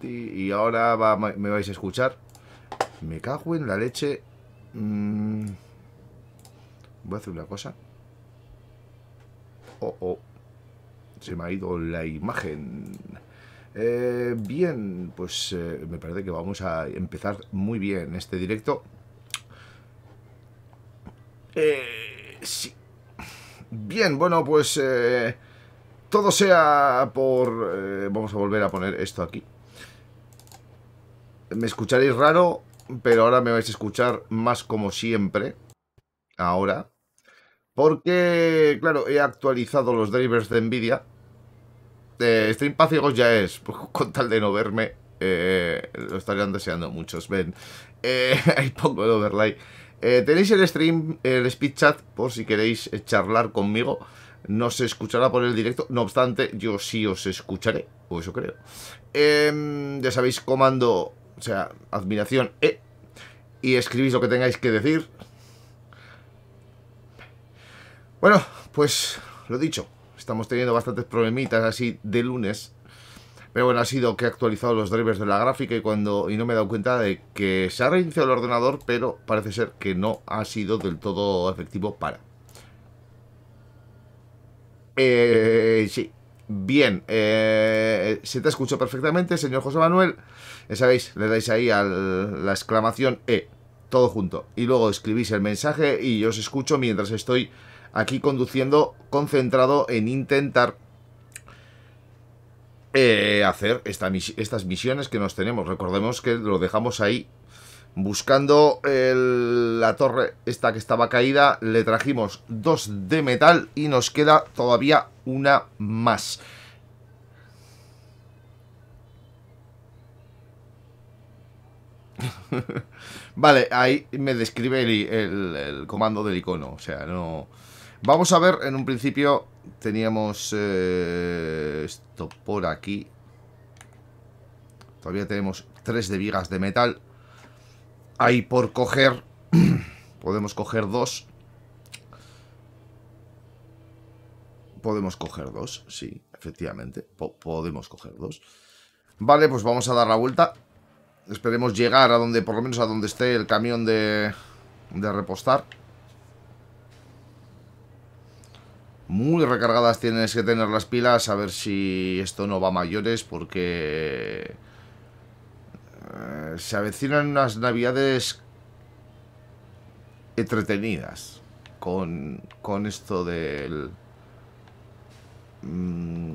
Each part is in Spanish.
Y ahora me vais a escuchar. Me cago en la leche. Mm. Voy a hacer una cosa. Oh, oh. Se me ha ido la imagen. Eh, bien, pues eh, me parece que vamos a empezar muy bien este directo. Eh, sí. Bien, bueno, pues todo sea por... Eh, vamos a volver a poner esto aquí. Me escucharéis raro, pero ahora me vais a escuchar más como siempre. Ahora. Porque, claro, he actualizado los drivers de NVIDIA. Eh, stream Pacigos ya es, pues, con tal de no verme, eh, lo estarían deseando muchos. Ven, ahí pongo el overlay. tenéis el stream, el speed chat, por si queréis charlar conmigo no se escuchará por el directo. No obstante, yo sí os escucharé, o eso creo. Em, ya sabéis, comando, o sea, admiración E. Y escribís lo que tengáis que decir. Bueno, pues lo dicho. Estamos teniendo bastantes problemitas así de lunes. Pero bueno, ha sido que he actualizado los drivers de la gráfica y cuando y no me he dado cuenta de que se ha reiniciado el ordenador, pero parece ser que no ha sido del todo efectivo para. Eh, sí. Bien, eh, se te escucho perfectamente, señor José Manuel. sabéis, le dais ahí a la exclamación E, todo junto. Y luego escribís el mensaje y yo os escucho mientras estoy aquí conduciendo, concentrado en intentar eh, hacer estas misiones que nos tenemos. Recordemos que lo dejamos ahí Buscando la torre esta que estaba caída, le trajimos dos de metal y nos queda todavía una más. vale, ahí me describe el, comando del icono, o sea, no... Vamos a ver, en un principio teníamos eh, esto por aquí. Todavía tenemos tres de vigas de metal. Hay por coger... Podemos coger dos. Podemos coger dos, sí, efectivamente. podemos coger dos. Vale, pues vamos a dar la vuelta. Esperemos llegar a donde, por lo menos a donde esté el camión de, de repostar. Muy recargadas tienes que tener las pilas. A ver si esto no va a mayores porque... Eh, se avecinan unas navidades entretenidas con, esto del... Mm,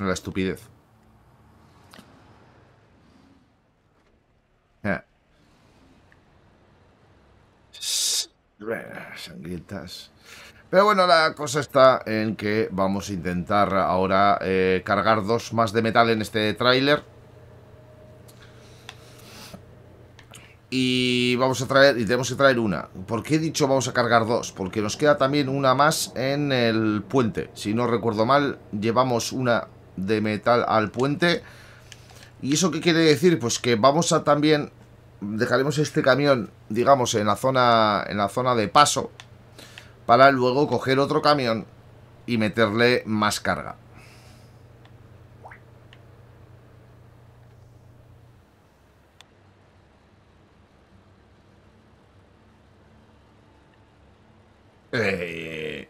la estupidez. Ah. Pero bueno, la cosa está en que vamos a intentar ahora eh, cargar dos más de metal en este tráiler. Y vamos a traer, y tenemos que traer una. ¿Por qué he dicho vamos a cargar dos? Porque nos queda también una más en el puente. Si no recuerdo mal, llevamos una de metal al puente. ¿Y eso qué quiere decir? Pues que vamos a también... Dejaremos este camión, digamos, en la zona, en la zona de paso. Para luego coger otro camión y meterle más carga. Eh,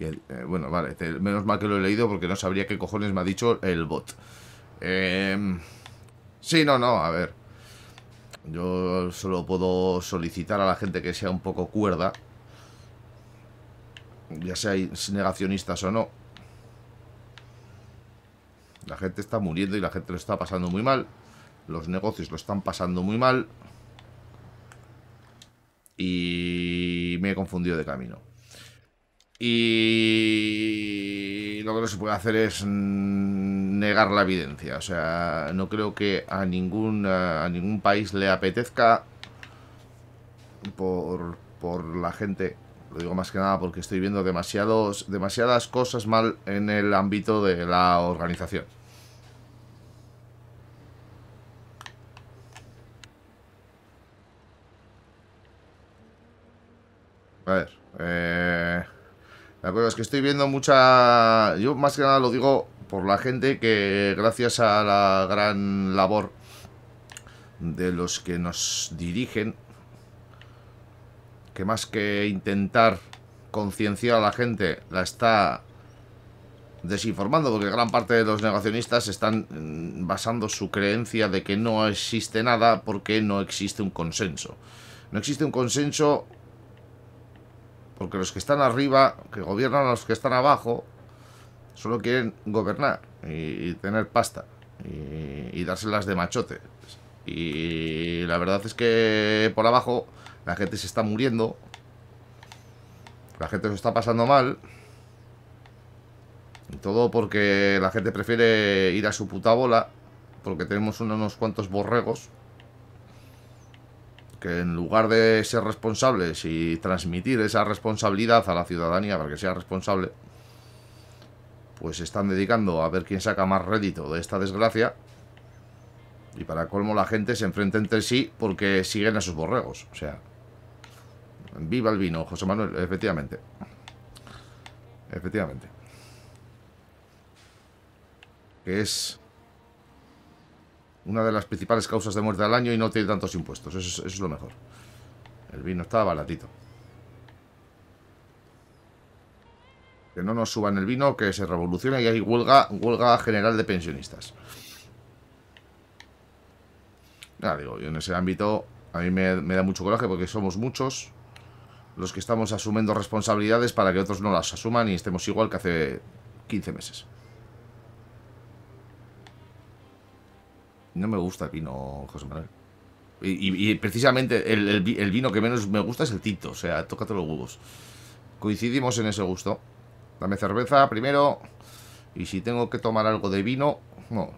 eh, bueno, vale, este, menos mal que lo he leído porque no sabría qué cojones me ha dicho el bot. Eh, sí, no, no, a ver. Yo solo puedo solicitar a la gente que sea un poco cuerda. Ya seáis negacionistas o no. La gente está muriendo y la gente lo está pasando muy mal. Los negocios lo están pasando muy mal y me he confundido de camino. Y lo que no se puede hacer es negar la evidencia. O sea, no creo que a ningún, a ningún país le apetezca por, por la gente. Lo digo más que nada porque estoy viendo demasiados, demasiadas cosas mal en el ámbito de la organización. A ver. Eh, la cosa es que estoy viendo mucha... Yo más que nada lo digo por la gente que gracias a la gran labor de los que nos dirigen, que más que intentar concienciar a la gente, la está desinformando, porque gran parte de los negacionistas están mm, basando su creencia de que no existe nada porque no existe un consenso. No existe un consenso porque los que están arriba, que gobiernan a los que están abajo, solo quieren gobernar y, tener pasta y, y, dárselas de machote. Y la verdad es que por abajo la gente se está muriendo, la gente se está pasando mal. Y todo porque la gente prefiere ir a su puta bola, porque tenemos unos cuantos borregos que en lugar de ser responsables y transmitir esa responsabilidad a la ciudadanía para que sea responsable, pues están dedicando a ver quién saca más rédito de esta desgracia. Y para colmo la gente se enfrenta entre sí porque siguen a sus borregos. O sea, viva el vino, José Manuel, efectivamente. Efectivamente. es una de las principales causas de muerte al año y no tiene tantos impuestos. Eso es, lo mejor. El vino está baratito. Que no nos suban el vino, que se revolucione y hay huelga, huelga general de pensionistas. digo, yo en ese ámbito a mí me, me da mucho coraje porque somos muchos los que estamos asumiendo responsabilidades para que otros no las asuman y estemos igual que hace 15 meses. No me gusta el vino, José Manuel. Y, precisamente el, vino que menos me gusta es el tinto, o sea, tócate los huevos. Coincidimos en ese gusto. Dame cerveza primero. Y si tengo que tomar algo de vino, no,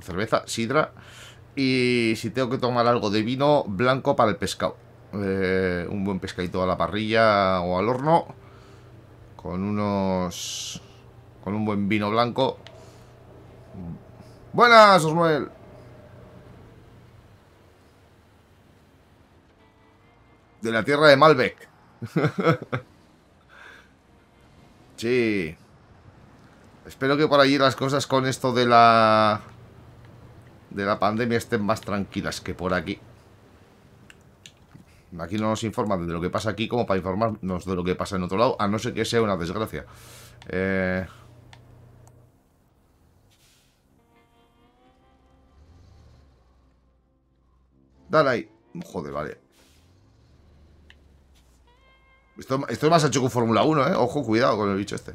cerveza, sidra. Y si tengo que tomar algo de vino blanco para el pescado. Eh, un buen pescadito a la parrilla o al horno. Con unos. Con un buen vino blanco. Buenas, Manuel de la tierra de Malbec. sí. Espero que por allí las cosas con esto de la... De la pandemia estén más tranquilas que por aquí. Aquí no nos informan de lo que pasa aquí como para informarnos de lo que pasa en otro lado, a no ser que sea una desgracia. Eh... Dale ahí. Joder, vale. Esto, es más hecho que Fórmula 1, ¿eh? Ojo, cuidado con el bicho este.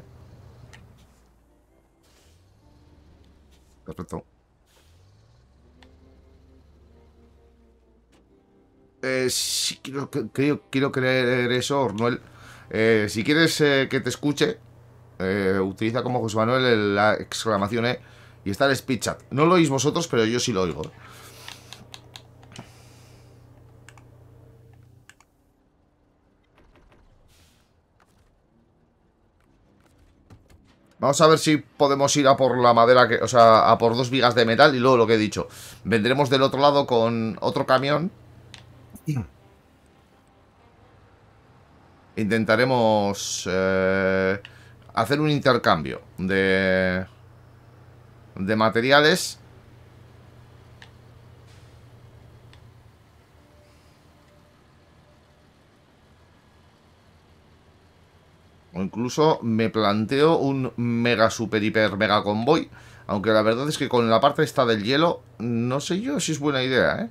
Perfecto. Eh, sí, quiero, quiero, creer eso, Ornuel. Eh, si quieres eh, que te escuche, utiliza como José Manuel la exclamación E y está el speech chat. No lo oís vosotros, pero yo sí lo oigo. Vamos a ver si podemos ir a por la madera, que, o sea, a por dos vigas de metal y luego lo que he dicho. Vendremos del otro lado con otro camión. Intentaremos eh, hacer un intercambio de, de materiales O incluso me planteo un mega super hiper mega convoy. Aunque la verdad es que con la parte esta del hielo, no sé yo si es buena idea, ¿eh?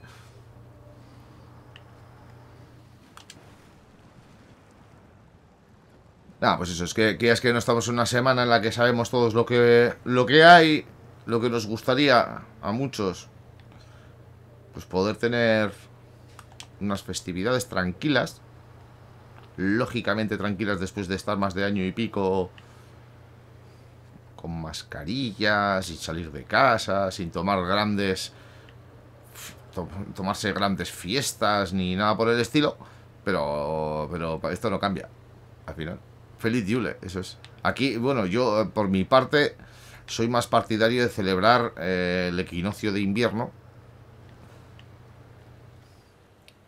Ah, pues eso, es que, que, es que no estamos en una semana en la que sabemos todos lo que, lo que hay, lo que nos gustaría a muchos. Pues poder tener unas festividades tranquilas lógicamente tranquilas después de estar más de año y pico con mascarillas, y salir de casa, sin tomar grandes tomarse grandes fiestas ni nada por el estilo, pero pero esto no cambia al final. Feliz Yule, eso es. Aquí, bueno, yo eh, por mi parte soy más partidario de celebrar eh, el equinoccio de invierno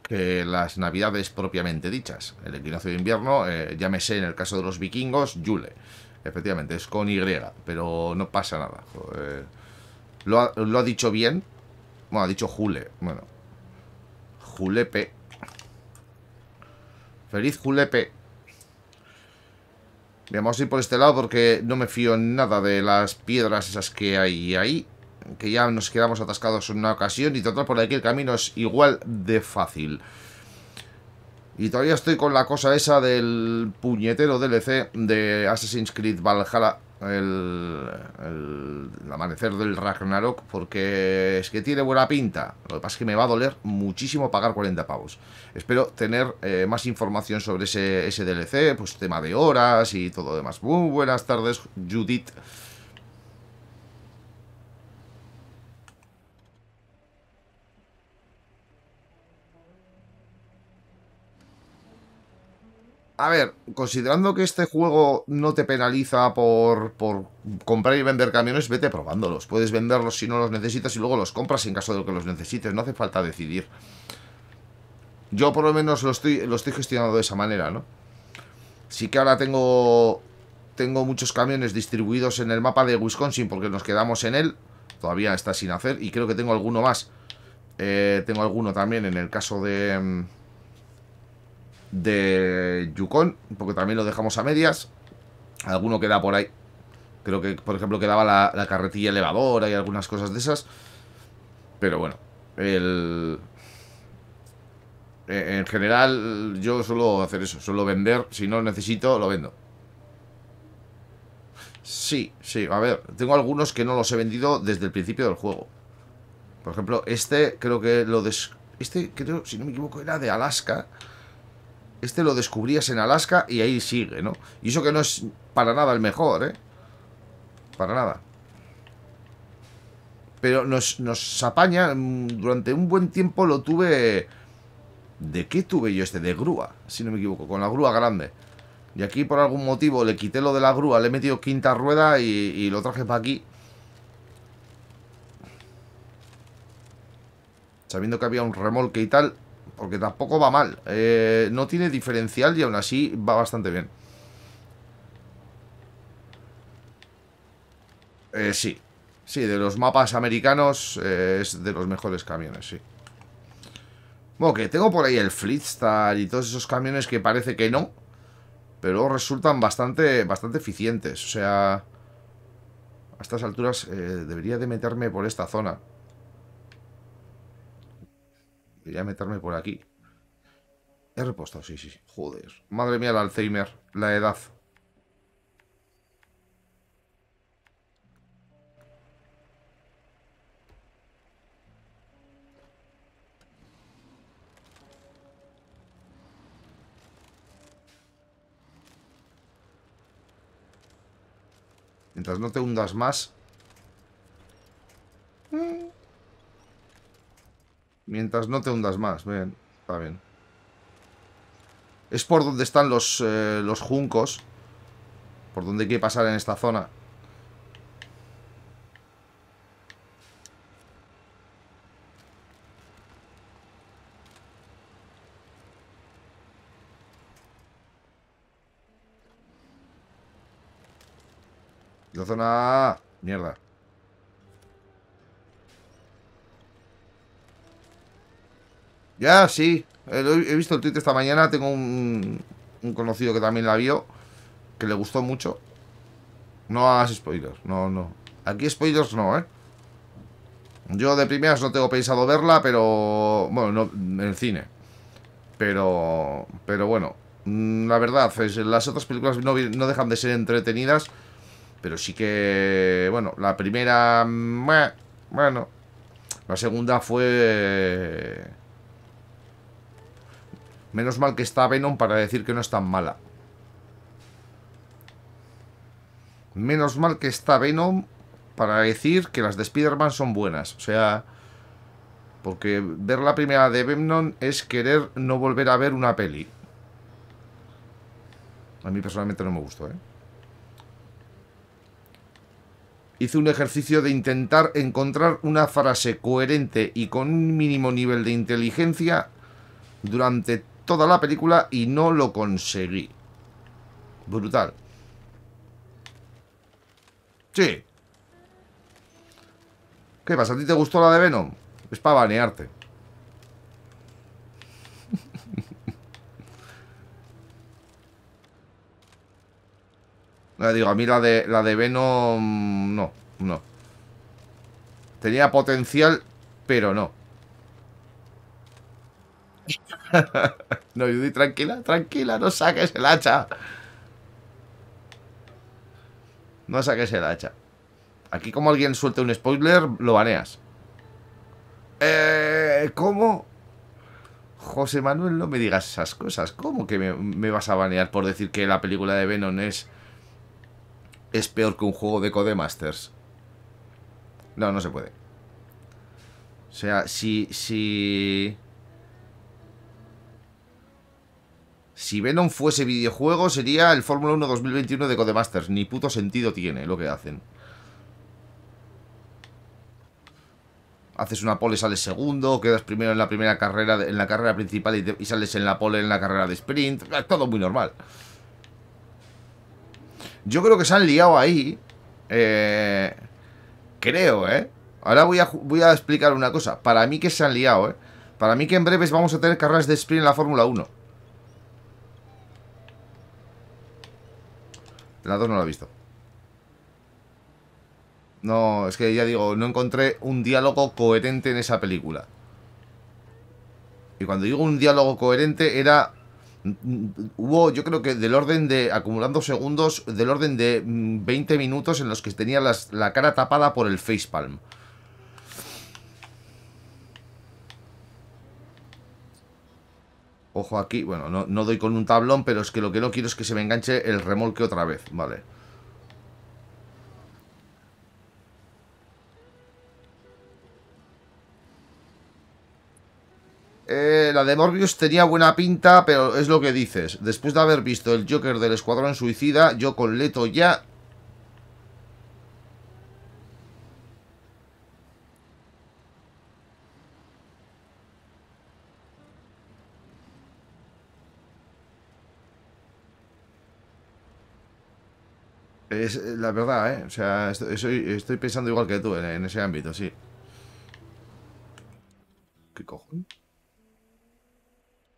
que las navidades propiamente dichas. El equinoccio de invierno, eh, llámese en el caso de los vikingos, Yule. Efectivamente, es con Y, pero no pasa nada. Eh, lo, ha, dicho bien. Bueno, ha dicho Jule. Bueno. Julepe. Feliz Julepe. vamos a ir por este lado porque no me fío nada de las piedras esas que hay ahí que ya nos quedamos atascados en una ocasión y total por aquí el camino es igual de fácil. Y todavía estoy con la cosa esa del puñetero DLC de Assassin's Creed Valhalla, el, amanecer del Ragnarok, porque es que tiene buena pinta. Lo que pasa es que me va a doler muchísimo pagar 40 pavos. Espero tener eh, más información sobre ese, ese DLC, pues tema de horas y todo demás. Muy buenas tardes, Judith. A ver, considerando que este juego no te penaliza por, comprar y vender camiones, vete probándolos. Puedes venderlos si no los necesitas y luego los compras en caso de que los necesites. No hace falta decidir. Yo por lo menos lo estoy, lo estoy gestionando de esa manera, ¿no? Sí que ahora tengo, tengo muchos camiones distribuidos en el mapa de Wisconsin porque nos quedamos en él. Todavía está sin hacer y creo que tengo alguno más. Eh, tengo alguno también en el caso de mm, de Yukon, porque también lo dejamos a medias. Alguno queda por ahí. Creo que, por ejemplo, quedaba la, carretilla elevadora y algunas cosas de esas. Pero bueno, el... Eh, en general, yo suelo hacer eso, suelo vender. Si no lo necesito, lo vendo. Sí, sí, a ver, tengo algunos que no los he vendido desde el principio del juego. Por ejemplo, este creo que lo des... Este creo, si no me equivoco, era de Alaska. Este lo descubrías en Alaska y ahí sigue, ¿no? Y eso que no es para nada el mejor, ¿eh? Para nada. Pero nos, nos apaña. Mm, durante un buen tiempo lo tuve... ¿De qué tuve yo este? De grúa, si no me equivoco. Con la grúa grande. Y aquí por algún motivo le quité lo de la grúa, le he metido quinta rueda y, y lo traje para aquí. Sabiendo que había un remolque y tal, porque tampoco va mal. Eh, no tiene diferencial y aún así va bastante bien. Eh, sí, sí, de los mapas americanos eh, es de los mejores camiones, sí. Bueno, que tengo por ahí el Fleetstar y todos esos camiones que parece que no, pero resultan bastante, bastante eficientes. O sea, a estas alturas debería de meterme por esta zona. Quería meterme por aquí. He repostado, sí, sí. Joder. Madre mía, el Alzheimer. La edad. Mientras no te hundas más... Mm. Mientras no te hundas más, bien, está bien. Es por donde están los, eh, los juncos. Por donde hay que pasar en esta zona. La zona... Mierda. Ya, sí. Eh, he visto el tweet esta mañana. Tengo un, conocido que también la vio. Que le gustó mucho. No hagas spoilers. No, no. Aquí spoilers no, ¿eh? Yo de primeras no tengo pensado verla, pero... Bueno, en el cine. Pero... Pero bueno. Mm, la verdad, es, las otras películas no dejan de ser entretenidas. Pero sí que... Bueno, la primera... Bueno. La segunda fue... Menos mal que está Venom para decir que no es tan mala. Menos mal que está Venom para decir que las de Spider-Man son buenas. O sea, porque ver la primera de Venom es querer no volver a ver una peli. A mí personalmente no me gustó, ¿eh? Hice un ejercicio de intentar encontrar una frase coherente y con un mínimo nivel de inteligencia durante toda la película y no lo conseguí. Brutal. Sí. ¿Qué pasa? ¿A ti te gustó la de Venom? Es para banearte. digo, a mí la de, la de Venom... No, no. Tenía potencial, pero no. no, Judy, tranquila, tranquila, no saques el hacha. No saques el hacha. Aquí como alguien suelte un spoiler, lo baneas. Eh, ¿Cómo? José Manuel, no me digas esas cosas. ¿Cómo que me, me, vas a banear por decir que la película de Venom es... Es peor que un juego de Codemasters? No, no se puede. O sea, si... si Si Venom fuese videojuego, sería el Fórmula 1 2021 de Codemasters. Ni puto sentido tiene lo que hacen. Haces una pole, sales segundo, quedas primero en la primera carrera, en la carrera principal y, sales en la pole en la carrera de sprint. Ah, todo muy normal. Yo creo que se han liado ahí. Eh, creo, ¿eh? Ahora voy voy a explicar una cosa. Para mí que se han liado, ¿eh? Para mí que en breves vamos a tener carreras de sprint en la Fórmula 1. La no la he visto. No, es que ya digo, no encontré un diálogo coherente en esa película. Y cuando digo un diálogo coherente era... Hubo, yo creo que del orden de, acumulando segundos, del orden de 20 mm, minutos en los que tenía la cara tapada por el facepalm. palm Ojo aquí, bueno, no, no doy con un tablón, pero es que lo que no quiero es que se me enganche el remolque otra vez, vale. Eh, la de Morbius tenía buena pinta, pero es lo que dices. Después de haber visto el Joker del Escuadrón Suicida, yo con Leto ya Es la verdad, ¿eh? O sea, estoy, pensando igual que tú en, ese ámbito, sí. ¿Qué cojones?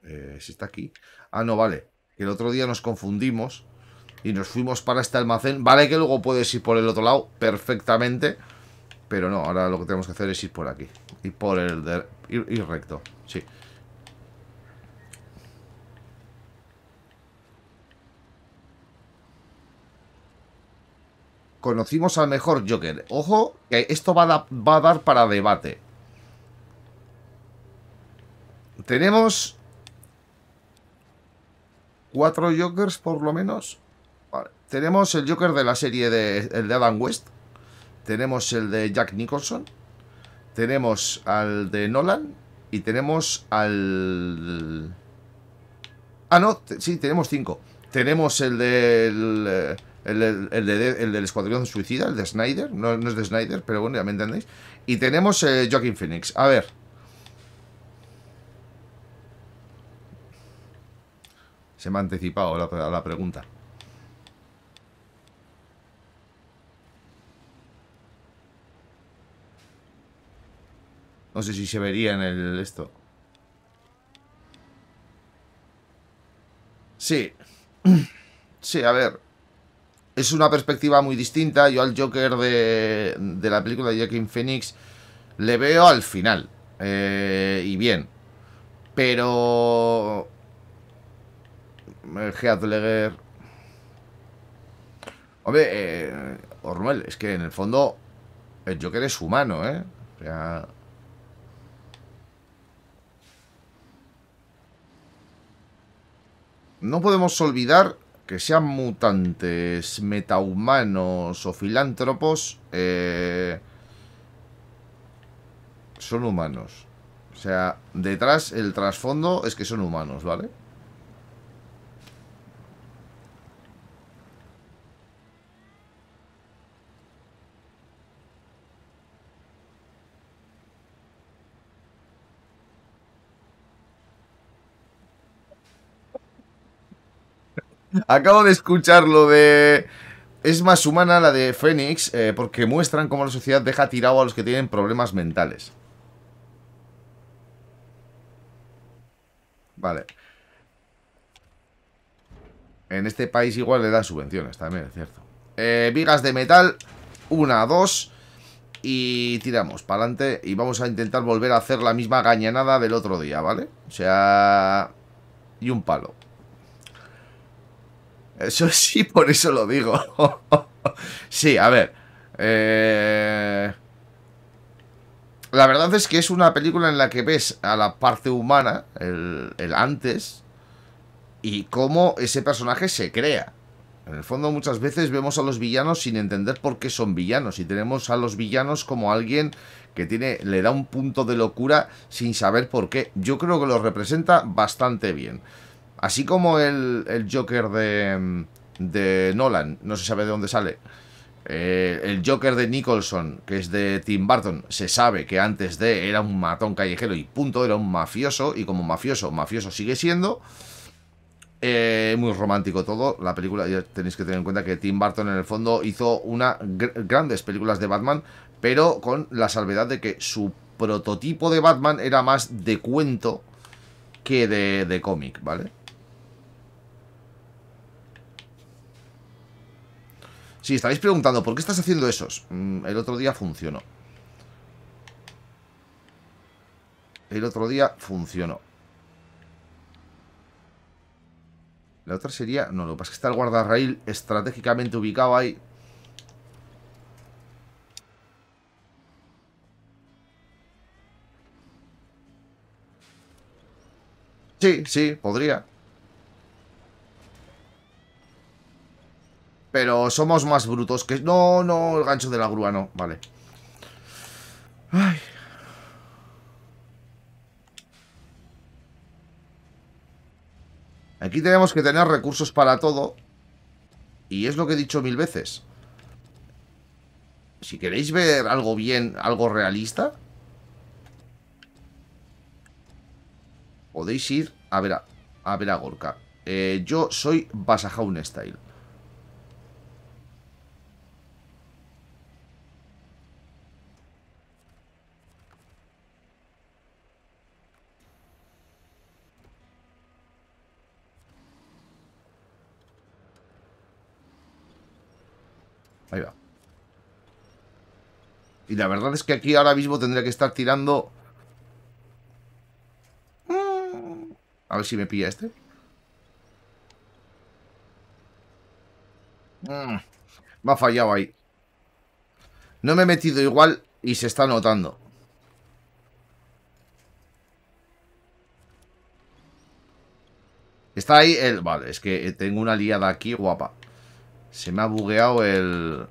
Eh, si está aquí. Ah, no, vale. el otro día nos confundimos y nos fuimos para este almacén. Vale que luego puedes ir por el otro lado perfectamente. Pero no, ahora lo que tenemos que hacer es ir por aquí. Y por el... recto, sí. conocimos al mejor Joker. Ojo, que esto va a, dar para debate. Tenemos... Cuatro Jokers, por lo menos. Tenemos el Joker de la serie de, el de Adam West. Tenemos el de Jack Nicholson. Tenemos al de Nolan. Y tenemos al... Ah, no, sí, tenemos cinco. Tenemos el del... Eh, el, el, del Escuadrón Suicida, el de Snyder, no, es de Snyder, pero bueno, ya me entendéis. Y tenemos eh, Joaquin Phoenix, a ver. Se me ha anticipado la, la pregunta. No sé si se vería en el esto. Sí. Sí, a ver es una perspectiva muy distinta. Yo al Joker de, la película de Joaquin Phoenix le veo al final. Eh, y bien. Pero... Eh, Heathlegger... Hombre, eh, es que en el fondo el Joker es humano, ¿eh? O sea... No podemos olvidar que sean mutantes, metahumanos o filántropos, eh, son humanos. O sea, detrás el trasfondo es que son humanos, ¿vale? Acabo de escuchar lo de... Es más humana la de Fénix eh, porque muestran cómo la sociedad deja tirado a los que tienen problemas mentales. Vale. En este país igual le da subvenciones, también es cierto. Eh, vigas de metal, una, dos. Y tiramos para adelante y vamos a intentar volver a hacer la misma gañanada del otro día, ¿vale? O sea... Y un palo. Eso sí, por eso lo digo. sí, a ver. Eh, la verdad es que es una película en la que ves a la parte humana, el, el antes, y cómo ese personaje se crea. En el fondo muchas veces vemos a los villanos sin entender por qué son villanos y tenemos a los villanos como alguien que tiene le da un punto de locura sin saber por qué. Yo creo que lo representa bastante bien. Así como el, Joker de, de, Nolan, no se sabe de dónde sale. Eh, el Joker de Nicholson, que es de Tim Burton, se sabe que antes de era un matón callejero y punto, era un mafioso, y como mafioso, mafioso sigue siendo. Eh, muy romántico todo. La película, ya tenéis que tener en cuenta que Tim Burton en el fondo hizo unas grandes películas de Batman, pero con la salvedad de que su prototipo de Batman era más de cuento que de, de cómic, ¿vale? Sí, estaréis preguntando, ¿por qué estás haciendo esos? Mm, el otro día funcionó. El otro día funcionó. La otra sería... No, lo que pasa es que está el guardarrail estratégicamente ubicado ahí. Sí, sí, podría. Pero somos más brutos que... No, no, el gancho de la grúa no. Vale. Ay... Aquí tenemos que tener recursos para todo. Y es lo que he dicho mil veces. Si queréis ver algo bien, algo realista, podéis ir a ver a, ver a Gorka. Eh, yo soy Basajaun Style. Ahí va. Y la verdad es que aquí ahora mismo tendría que estar tirando... A ver si me pilla este. Mm. Me ha fallado ahí. No me he metido igual y se está notando. Está ahí el... Vale, es que tengo una liada aquí guapa. Se me ha bugueado el...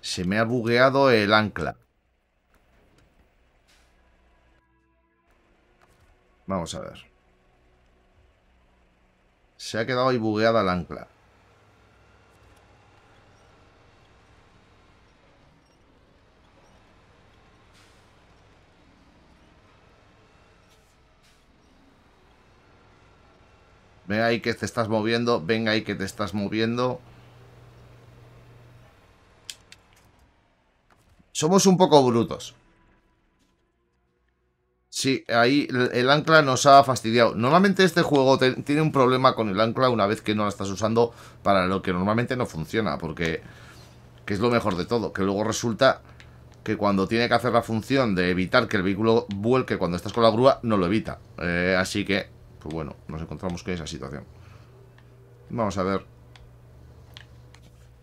Se me ha bugueado el ancla. Vamos a ver. Se ha quedado ahí bugueada el ancla. Venga ahí que te estás moviendo, venga ahí que te estás moviendo. Somos un poco brutos. Sí, ahí el ancla nos ha fastidiado. Normalmente este juego tiene un problema con el ancla una vez que no la estás usando para lo que normalmente no funciona, porque que es lo mejor de todo, que luego resulta que cuando tiene que hacer la función de evitar que el vehículo vuelque cuando estás con la grúa, no lo evita. Eh, así que pues bueno, nos encontramos con esa situación. Vamos a ver.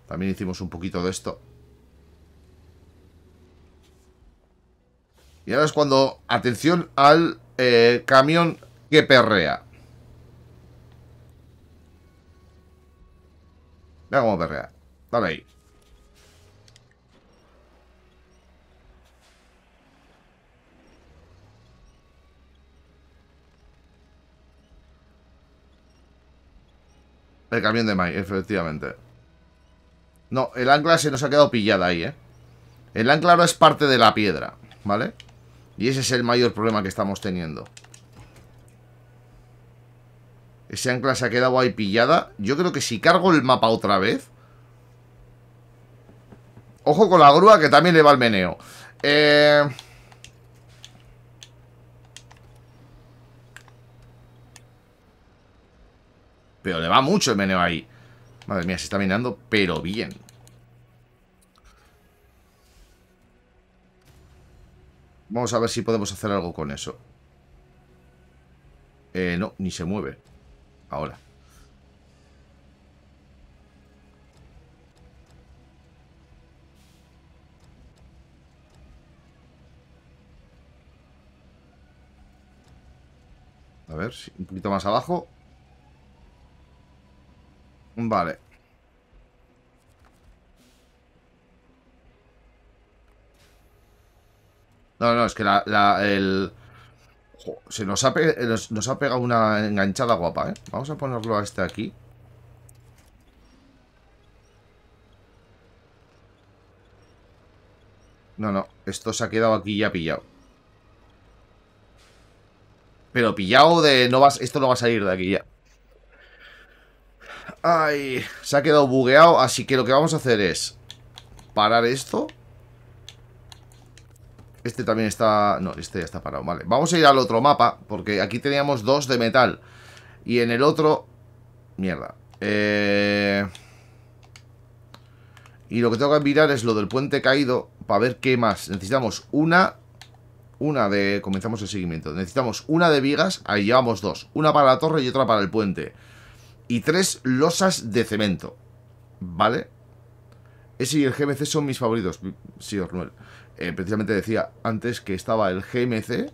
También hicimos un poquito de esto. Y ahora es cuando... Atención al eh, camión que perrea. Mira cómo perrea. Dale ahí. El camión de Mai, efectivamente. No, el ancla se nos ha quedado pillada ahí, ¿eh? El ancla ahora es parte de la piedra, ¿vale? Y ese es el mayor problema que estamos teniendo. Ese ancla se ha quedado ahí pillada. Yo creo que si cargo el mapa otra vez... Ojo con la grúa que también le va el meneo. Eh... Pero le va mucho el meneo ahí. Madre mía, se está minando, pero bien. Vamos a ver si podemos hacer algo con eso. Eh, no, ni se mueve. Ahora. A ver, un poquito más abajo. Vale. No, no, es que la, el... se nos ha, nos, ha pegado una enganchada guapa, ¿eh? Vamos a ponerlo a este aquí. No, no, esto se ha quedado aquí ya pillado. Pero pillado de... No vas, esto no va a salir de aquí ya. Ay, se ha quedado bugueado, así que lo que vamos a hacer es parar esto. Este también está... No, este ya está parado, vale. Vamos a ir al otro mapa, porque aquí teníamos dos de metal. Y en el otro... Mierda. Eh, y lo que tengo que mirar es lo del puente caído para ver qué más. Necesitamos una... Una de... Comenzamos el seguimiento. Necesitamos una de vigas. Ahí llevamos dos. Una para la torre y otra para el puente y tres losas de cemento. ¿Vale? Ese y el GMC son mis favoritos, sí, Ornuel. Eh, precisamente decía antes que estaba el GMC.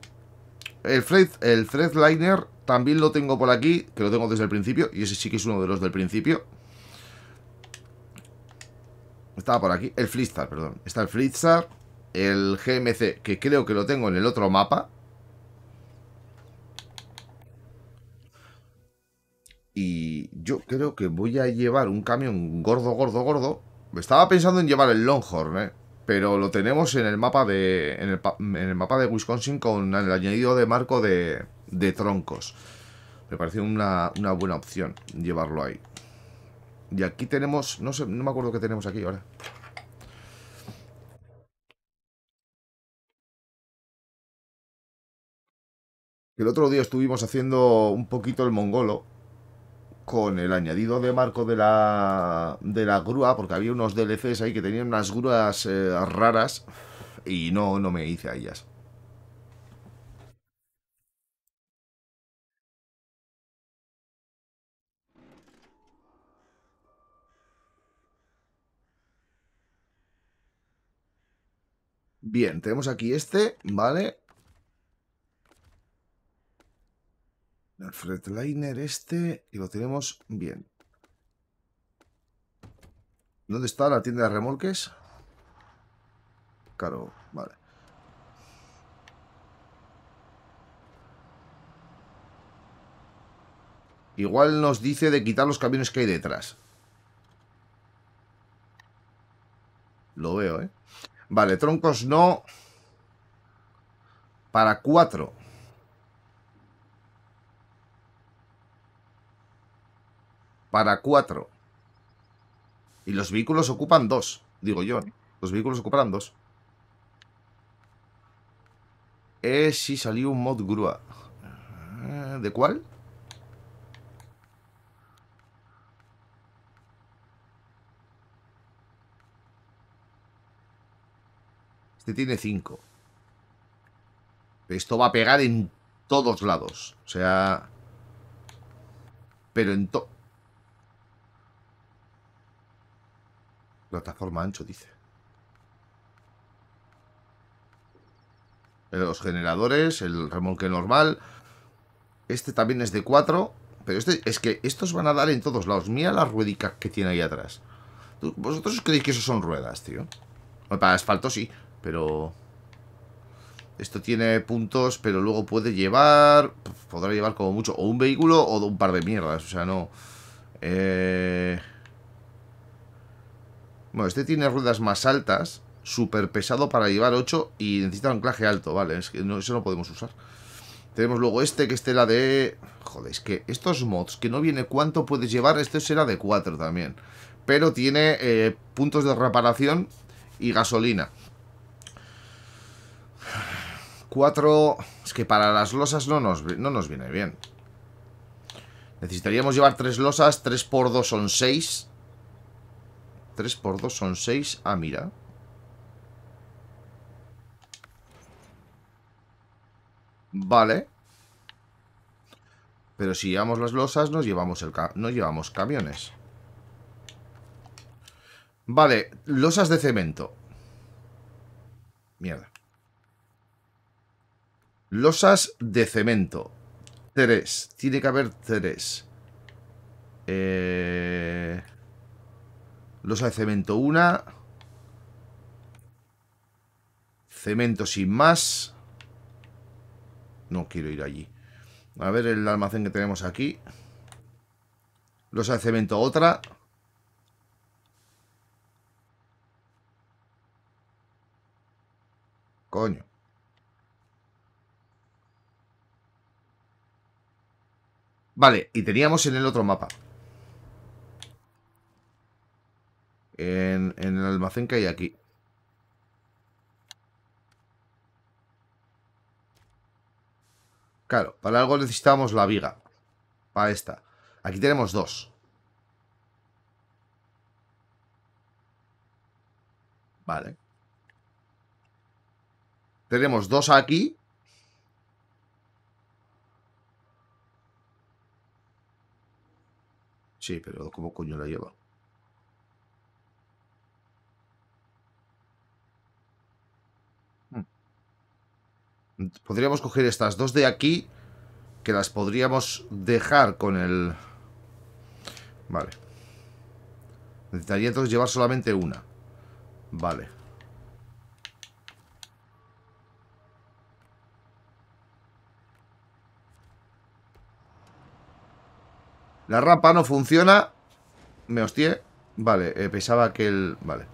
El, Fred, el Threadliner también lo tengo por aquí, que lo tengo desde el principio, y ese sí que es uno de los del principio. Estaba por aquí, el Flitzar, perdón. Está el Flitzar, el GMC, que creo que lo tengo en el otro mapa, Y yo creo que voy a llevar un camión gordo, gordo, gordo. Estaba pensando en llevar el Longhorn, ¿eh? Pero lo tenemos en el mapa de. En el, mapa de Wisconsin con el añadido de marco de, de troncos. Me pareció una, una, buena opción llevarlo ahí. Y aquí tenemos... No sé, no me acuerdo qué tenemos aquí ahora. El otro día estuvimos haciendo un poquito el mongolo con el añadido de marco de la, de la grúa, porque había unos DLCs ahí que tenían unas grúas eh, raras y no, no me hice a ellas. Bien, tenemos aquí este, ¿vale? El Freightliner este y lo tenemos bien. ¿Dónde está la tienda de remolques? Claro, vale. Igual nos dice de quitar los camiones que hay detrás. Lo veo, ¿eh? Vale, troncos no. Para cuatro. para cuatro. Y los vehículos ocupan dos, digo yo. Los vehículos ocupan dos. Eh, sí, salió un mod grúa. Ah, ¿De cuál? Este tiene cinco. Esto va a pegar en todos lados. O sea... Pero en todo. Plataforma ancho, dice. Los generadores, el remolque normal. Este también es de 4. Pero este, es que estos van a dar en todos lados. Mira la ruedica que tiene ahí atrás. ¿Vosotros creéis que eso son ruedas, tío? para asfalto sí, pero... Esto tiene puntos, pero luego puede llevar... Podrá llevar como mucho o un vehículo o un par de mierdas. O sea, no... Eh... Bueno, este tiene ruedas más altas, súper pesado para llevar 8 y necesita anclaje alto, vale, es que no, eso no podemos usar. Tenemos luego este, que es la de... Joder, es que estos mods, que no viene cuánto puedes llevar, este será de 4 también. Pero tiene eh, puntos de reparación y gasolina. 4... Es que para las losas no nos, no nos viene bien. Necesitaríamos llevar 3 losas, 3 por 2 son 6. 3 por 2 son 6. Ah, mira. Vale. Pero si llevamos las losas, nos llevamos el no llevamos camiones. Vale, losas de cemento. Mierda. Losas de cemento. Tres. Tiene que haber tres. Eh... Losa de cemento una. Cemento sin más. No quiero ir allí. A ver el almacén que tenemos aquí. Losa de cemento otra. Coño. Vale, y teníamos en el otro mapa. en, el almacén que hay aquí. Claro, para algo necesitamos la viga. Para esta. Aquí tenemos dos. Vale. Tenemos dos aquí. Sí, pero ¿cómo coño la lleva? Podríamos coger estas dos de aquí, que las podríamos dejar con el... Vale. Necesitaría entonces llevar solamente una. Vale. La rampa no funciona. Me hostié. Vale, eh, pensaba que el... Vale.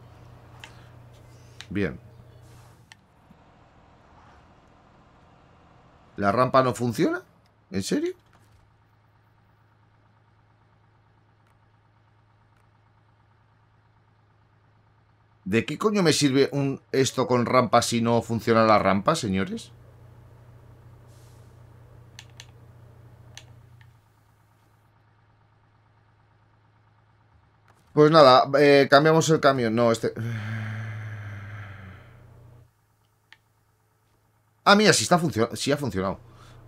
Bien. ¿La rampa no funciona? ¿En serio? ¿De qué coño me sirve un esto con rampa si no funciona la rampa, señores? Pues nada, eh, cambiamos el camión. No, este... Ah, mira, si, está si ha funcionado.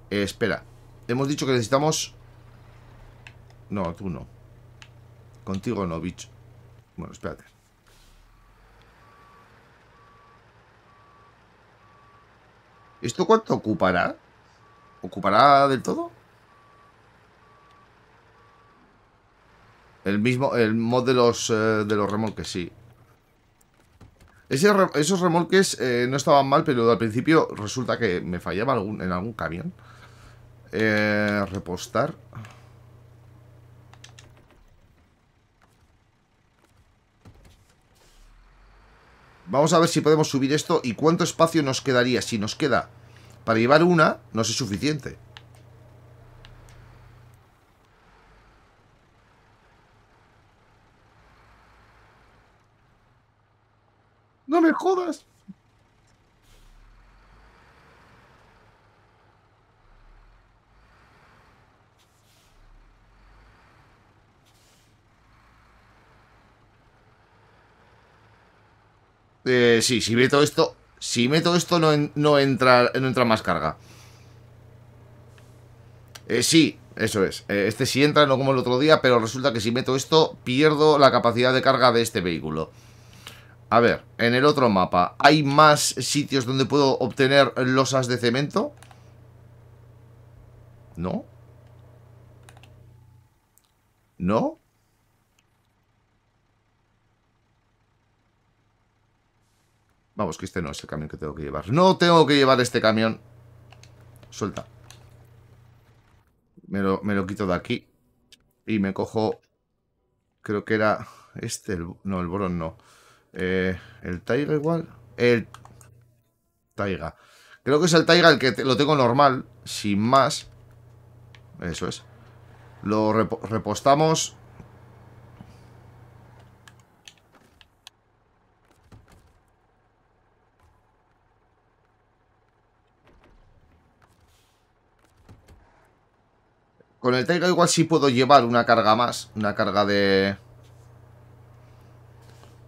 Eh, espera. Hemos dicho que necesitamos... No, tú no. Contigo no, bicho. Bueno, espérate. ¿Esto cuánto ocupará? ¿Ocupará del todo? El mismo, el mod de los, eh, de los remolques, sí esos remolques eh, no estaban mal, pero al principio resulta que me fallaba en algún camión. Eh, repostar. Vamos a ver si podemos subir esto y cuánto espacio nos quedaría. Si nos queda para llevar una, no es suficiente. No me jodas. Eh, sí, si meto esto. Si meto esto no, no, entra, no entra más carga. Eh, sí, eso es. Eh, este sí entra, no como el otro día, pero resulta que si meto esto, pierdo la capacidad de carga de este vehículo. A ver, en el otro mapa, ¿hay más sitios donde puedo obtener losas de cemento? ¿No? ¿No? Vamos, que este no es el camión que tengo que llevar. No tengo que llevar este camión. Suelta. Me lo, me lo quito de aquí. Y me cojo... Creo que era este. no, el borón no. Eh, ¿El Taiga igual? El Taiga. Creo que es el Taiga el que lo tengo normal, sin más. Eso es. Lo repostamos. Con el Taiga igual sí puedo llevar una carga más. Una carga de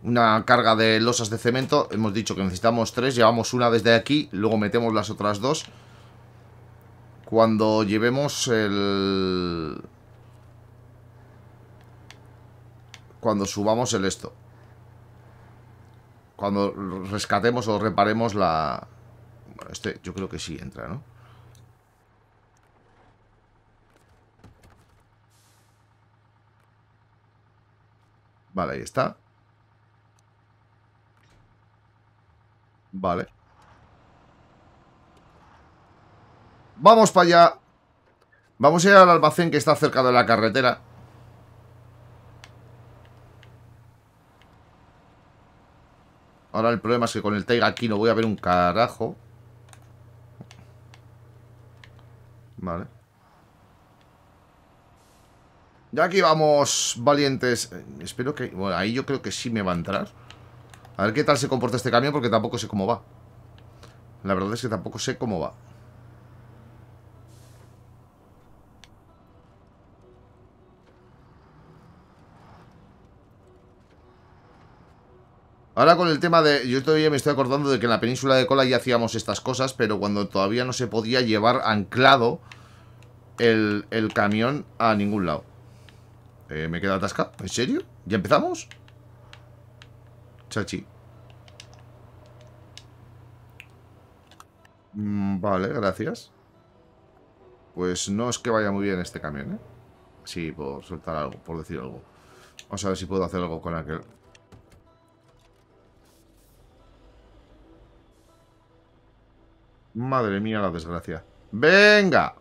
una carga de losas de cemento. Hemos dicho que necesitamos tres, llevamos una desde aquí, luego metemos las otras dos. Cuando llevemos el... Cuando subamos el esto. Cuando rescatemos o reparemos la... Bueno, este yo creo que sí entra, ¿no? Vale, ahí está. Vale. Vamos para allá. Vamos a ir al almacén que está cerca de la carretera. Ahora el problema es que con el Taiga aquí no voy a ver un carajo. Vale. Ya aquí vamos, valientes. Espero que... Bueno, ahí yo creo que sí me va a entrar. A ver qué tal se comporta este camión porque tampoco sé cómo va. La verdad es que tampoco sé cómo va. Ahora con el tema de... Yo todavía me estoy acordando de que en la península de Cola ya hacíamos estas cosas, pero cuando todavía no se podía llevar anclado el, camión a ningún lado. Eh, me me queda atascado. ¿En serio? ¿Ya empezamos? Mm, vale, gracias. Pues no es que vaya muy bien este camión, ¿eh? Sí, por soltar algo, por decir algo. Vamos a ver si puedo hacer algo con aquel. Madre mía, la desgracia. ¡Venga!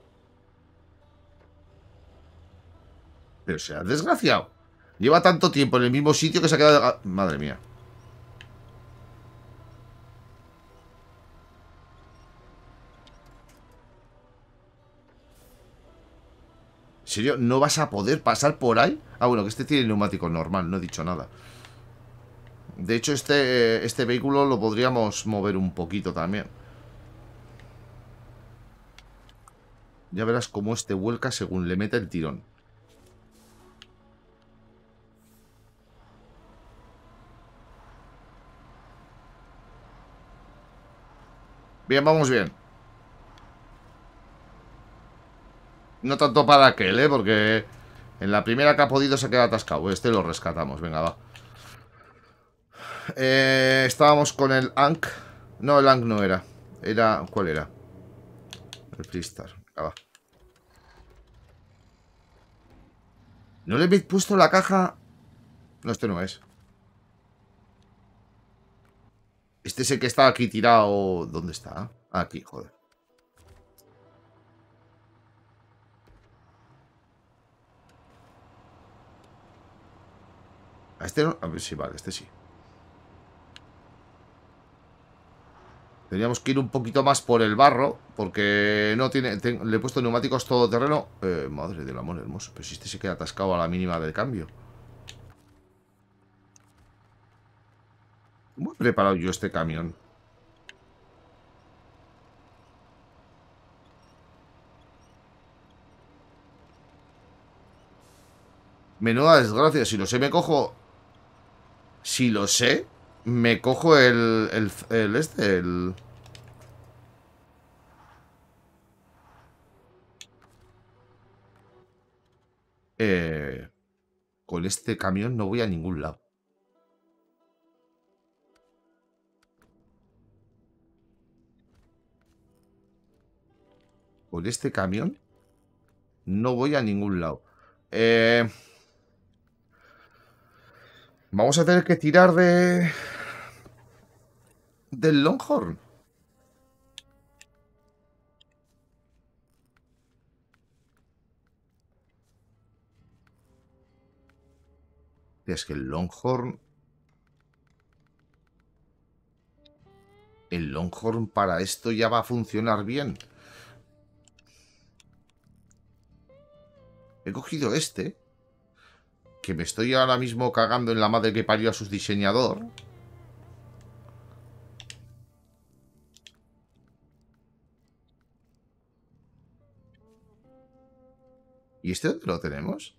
Pero se ha desgraciado. Lleva tanto tiempo en el mismo sitio que se ha quedado... Madre mía. ¿En serio? ¿No vas a poder pasar por ahí? Ah, bueno, que este tiene neumático normal, no he dicho nada. De hecho, este, eh, este vehículo lo podríamos mover un poquito también. Ya verás cómo este vuelca según le meta el tirón. Bien, vamos bien. No tanto para aquel, ¿eh? Porque en la primera que ha podido se queda atascado. Este lo rescatamos, venga, va. Eh, estábamos con el Ankh. No, el Ankh no era. Era. ¿Cuál era? El Pristar. Venga, va. ¿No le habéis puesto la caja? No, este no es. Este es el que estaba aquí tirado. ¿Dónde está? Aquí, joder. este A ver, sí, vale, este sí. Teníamos que ir un poquito más por el barro, porque no tiene. le he puesto neumáticos todoterreno. Eh, madre del amor hermoso. Pero si este se queda atascado a la mínima del cambio. ¿Cómo he preparado yo este camión? Menuda desgracia, si no sé me cojo si lo sé, me cojo el, el, este, el... Eh, con este camión no voy a ningún lado. Con este camión no voy a ningún lado. Eh... Vamos a tener que tirar de... Del Longhorn. Es que el Longhorn... El Longhorn para esto ya va a funcionar bien. He cogido este que me estoy ahora mismo cagando en la madre que parió a sus diseñador. ¿Y este dónde lo tenemos?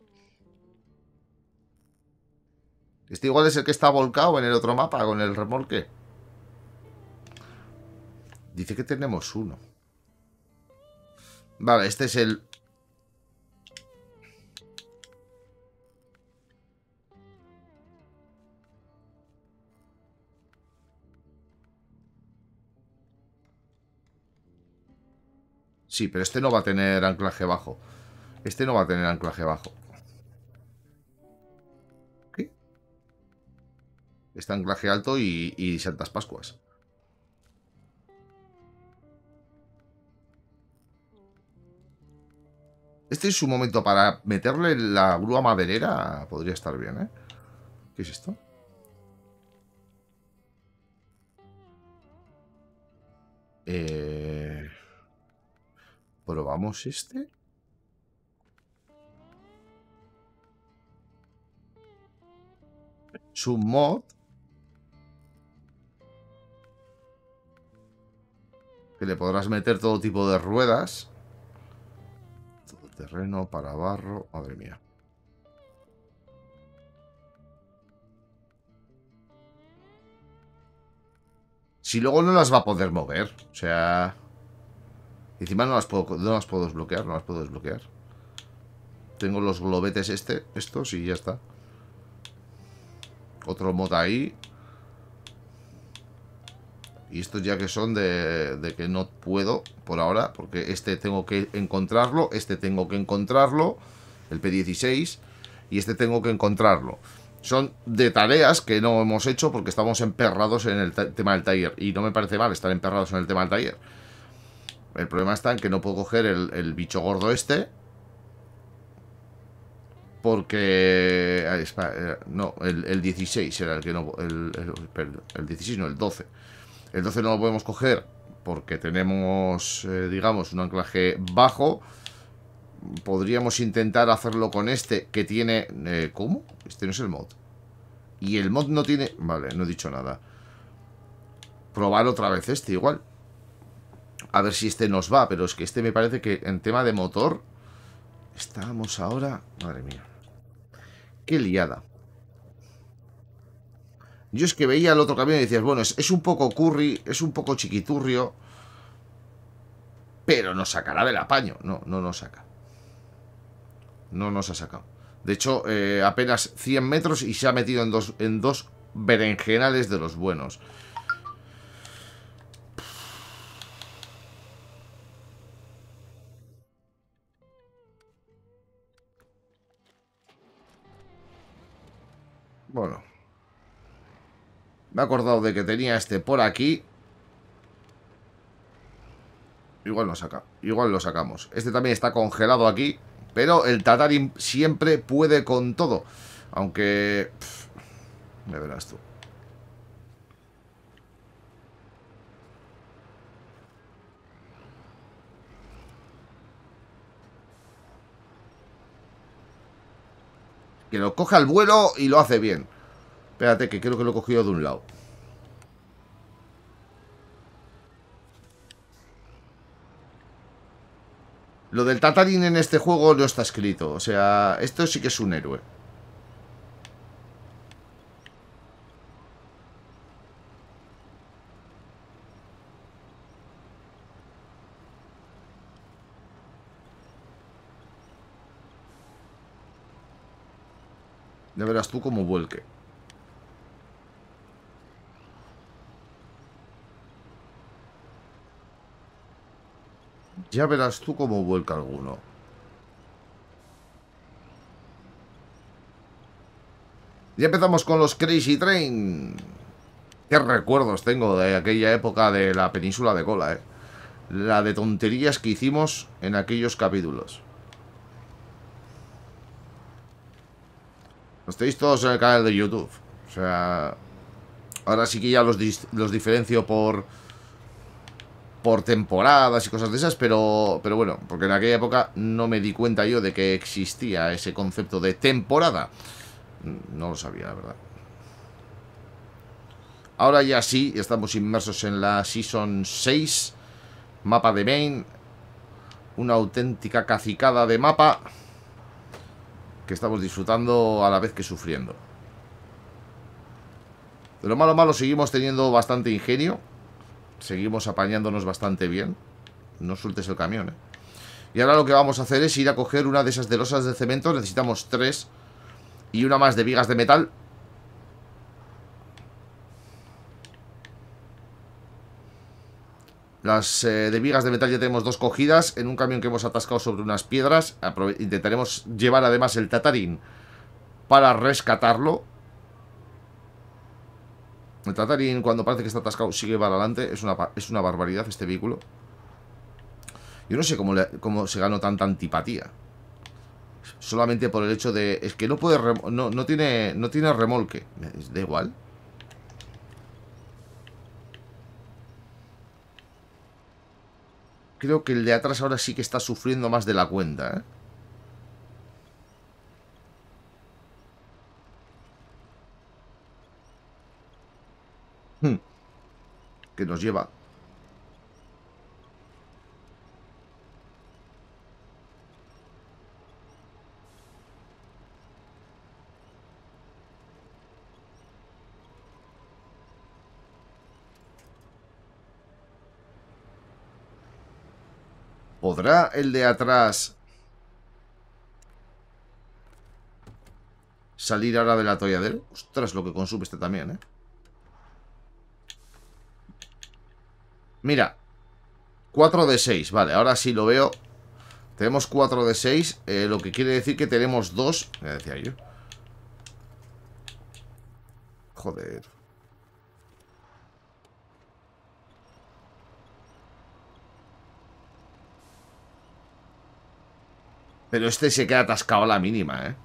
Este igual es el que está volcado en el otro mapa con el remolque. Dice que tenemos uno. Vale, este es el Sí, pero este no va a tener anclaje bajo. Este no va a tener anclaje bajo. ¿Qué? Este anclaje alto y, y Santas Pascuas. Este es su momento para meterle la grúa maderera. Podría estar bien, ¿eh? ¿Qué es esto? Eh... ¿Probamos este? Su mod. Que le podrás meter todo tipo de ruedas. Todo terreno para barro. Madre mía. Si luego no las va a poder mover. O sea... Encima no las puedo no las puedo desbloquear, no las puedo desbloquear. Tengo los globetes este, estos y ya está. Otro mod ahí. Y estos ya que son de, de que no puedo por ahora, porque este tengo que encontrarlo, este tengo que encontrarlo, el P16, y este tengo que encontrarlo son de tareas que no hemos hecho porque estamos emperrados en el tema del taller. Y no me parece mal estar emperrados en el tema del taller. El problema está en que no puedo coger el, bicho gordo este. Porque... no, el, 16 era el que no... El, 16 no, el 12. El 12 no lo podemos coger porque tenemos, eh, digamos, un anclaje bajo. Podríamos intentar hacerlo con este que tiene... Eh, ¿Cómo? Este no es el mod. Y el mod no tiene... Vale, no he dicho nada. Probar otra vez este igual. A ver si este nos va, pero es que este me parece que en tema de motor... Estamos ahora... Madre mía. Qué liada. Yo es que veía el otro camión y decías, bueno, es, un poco curry, es un poco chiquiturrio, pero nos sacará del apaño. No, no nos saca. No nos ha sacado. De hecho, eh, apenas 100 metros y se ha metido en dos, en dos berenjenales de los buenos. Bueno. Me he acordado de que tenía este por aquí. Igual lo saca. Igual lo sacamos. Este también está congelado aquí. Pero el Tatarin siempre puede con todo. Aunque... me verás tú. Que lo coja al vuelo y lo hace bien. Espérate, que creo que lo he cogido de un lado. Lo del tatarín en este juego no está escrito. O sea, esto sí que es un héroe. verás tú como vuelque. Ya verás tú cómo vuelca alguno. Ya empezamos con los Crazy Train. Qué recuerdos tengo de aquella época de la península de cola, eh. La de tonterías que hicimos en aquellos capítulos. Los tenéis todos en el canal de YouTube. O sea... Ahora sí que ya los, diferencio por... Por temporadas y cosas de esas, pero, pero bueno, porque en aquella época no me di cuenta yo de que existía ese concepto de temporada. No lo sabía, la verdad. Ahora ya sí, estamos inmersos en la Season 6, mapa de Main, una auténtica cacicada de mapa que estamos disfrutando a la vez que sufriendo. De lo malo malo seguimos teniendo bastante ingenio, seguimos apañándonos bastante bien. No sueltes el camión, ¿eh? Y ahora lo que vamos a hacer es ir a coger una de esas losas de cemento, necesitamos tres y una más de vigas de metal Las eh, de vigas de metal ya tenemos dos cogidas en un camión que hemos atascado sobre unas piedras. intentaremos llevar además el tatarín para rescatarlo. El tatarín cuando parece que está atascado sigue para adelante. Es una, es una barbaridad este vehículo. Yo no sé cómo, cómo se ganó tanta antipatía. Solamente por el hecho de... Es que no puede... No, tiene, no tiene remolque. Da igual. Creo que el de atrás ahora sí que está sufriendo más de la cuenta, ¿eh? Hmm. que nos lleva ¿Podrá el de atrás salir ahora de del atolladero? Ostras, lo que consume este también, ¿eh? Mira, 4 de 6, vale, ahora sí lo veo Tenemos 4 de 6, eh, lo que quiere decir que tenemos 2 Me decía yo Joder Pero este se queda atascado a la mínima, ¿eh?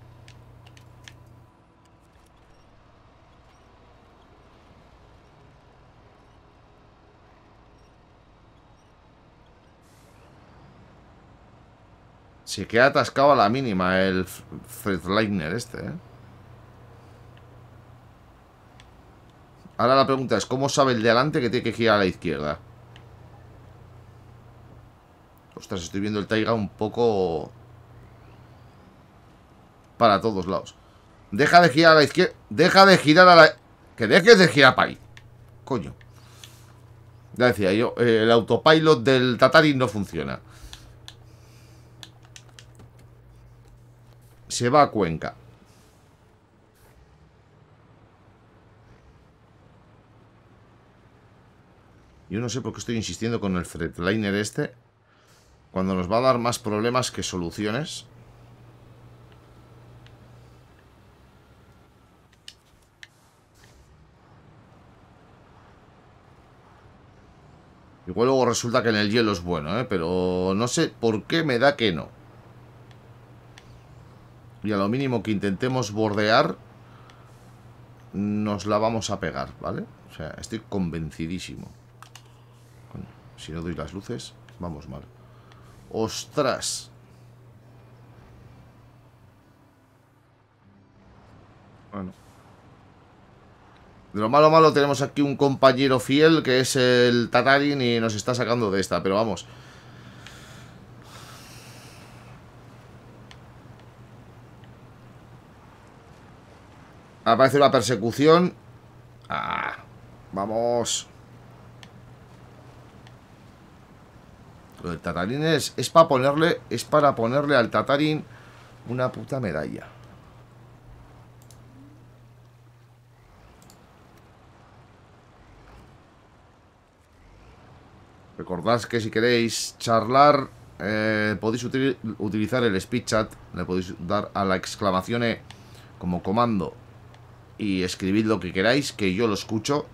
Se queda atascado a la mínima el Fredliner este, ¿eh? Ahora la pregunta es, ¿cómo sabe el de adelante que tiene que girar a la izquierda? Ostras, estoy viendo el Taiga un poco para todos lados. Deja de girar a la izquierda. Deja de girar a la... Que dejes de girar para ahí. Coño. Ya decía yo, eh, el autopilot del Tatari no funciona. Se va a Cuenca. Yo no sé por qué estoy insistiendo con el fretliner este. Cuando nos va a dar más problemas que soluciones. Igual luego resulta que en el hielo es bueno, ¿eh? Pero no sé por qué me da que no. Y a lo mínimo que intentemos bordear, nos la vamos a pegar, ¿vale? O sea, estoy convencidísimo. si no doy las luces, vamos mal. ¡Ostras! Bueno. De lo malo malo tenemos aquí un compañero fiel que es el Tatarin y nos está sacando de esta, pero vamos. Aparece la persecución. Ah, vamos. Lo del Tatarín es, es para ponerle, es para ponerle al tatarin una puta medalla. Recordad que si queréis charlar, eh, podéis utilizar el speech chat, le podéis dar a la exclamación e como comando y escribid lo que queráis, que yo lo escucho.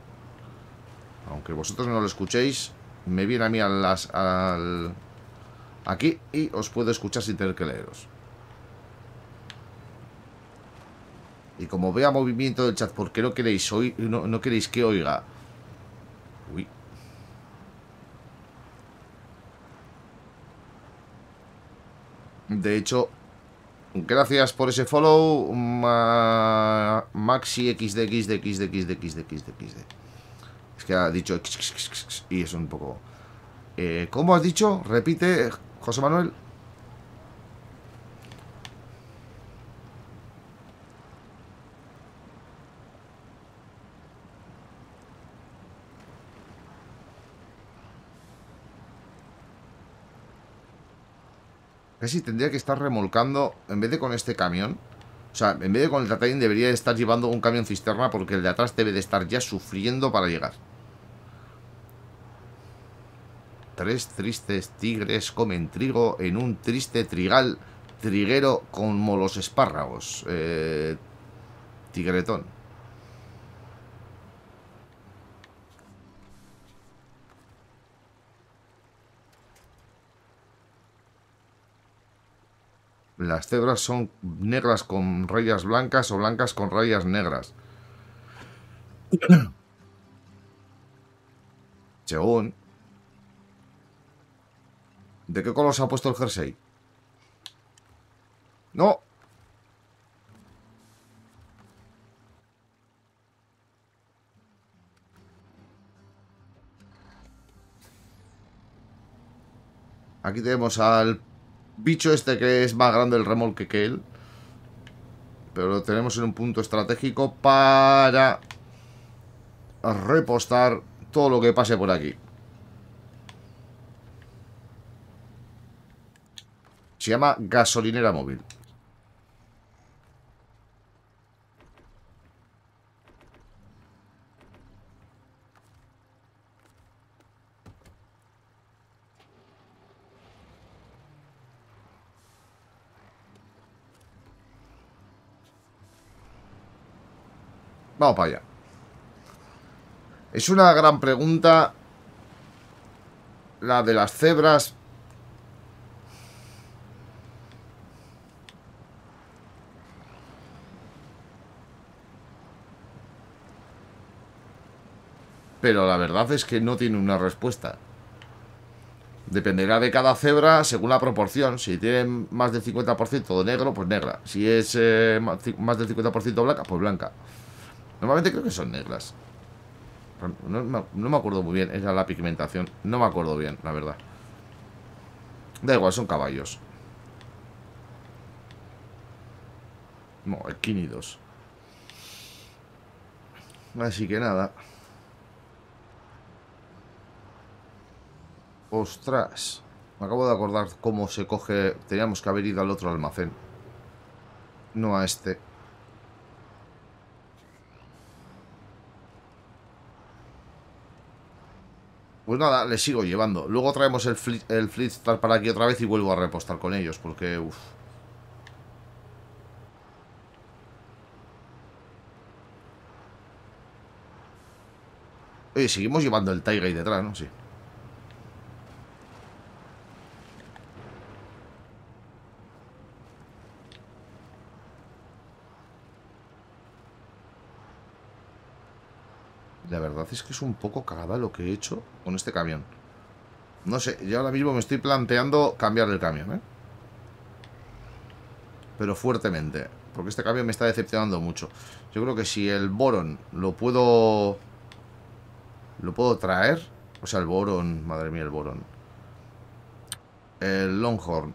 Aunque vosotros no lo escuchéis, me viene a mí a aquí y os puedo escuchar sin tener que leeros. Y como vea movimiento del chat porque no queréis, no queréis que oiga De hecho, gracias por ese follow, ma, Maxi Es que ha dicho y es un poco... Eh, ¿Cómo has dicho? Repite, José Manuel. Casi tendría que estar remolcando, en vez de con este camión, o sea, en vez de con el tataín debería estar llevando un camión cisterna porque el de atrás debe de estar ya sufriendo para llegar. Tres tristes tigres comen trigo en un triste trigal triguero como los espárragos. Eh, tigretón. Las cebras son negras con rayas blancas o blancas con rayas negras. Según. ¿De qué color se ha puesto el jersey? No. Aquí tenemos al bicho este que es más grande el remolque que él. Pero lo tenemos en un punto estratégico para repostar todo lo que pase por aquí. Se llama gasolinera móvil. Vamos para allá. Es una gran pregunta la de las cebras. Pero la verdad es que no tiene una respuesta. Dependerá de cada cebra según la proporción. Si tiene más del 50% de negro, pues negra. Si es eh, más del 50% blanca, pues blanca. Normalmente creo que son negras. No, me acuerdo muy bien, era la pigmentación. No me acuerdo bien, la verdad. Da igual, son caballos. No, equínidos. Así que nada. Ostras. Me acabo de acordar cómo se coge... Teníamos que haber ido al otro almacén. No a este. Pues nada, le sigo llevando. Luego traemos el, el para aquí otra vez y vuelvo a repostar con ellos, porque... Uf. Oye, seguimos llevando el Taiga ahí detrás, ¿no? Sí. La verdad es que es un poco cagada lo que he hecho con este camión. No sé, yo ahora mismo me estoy planteando cambiar el camión, ¿eh? Pero fuertemente. Porque este camión me está decepcionando mucho. Yo creo que si el Boron lo puedo... Lo puedo traer. O sea, el Boron... Madre mía, el Boron. El Longhorn.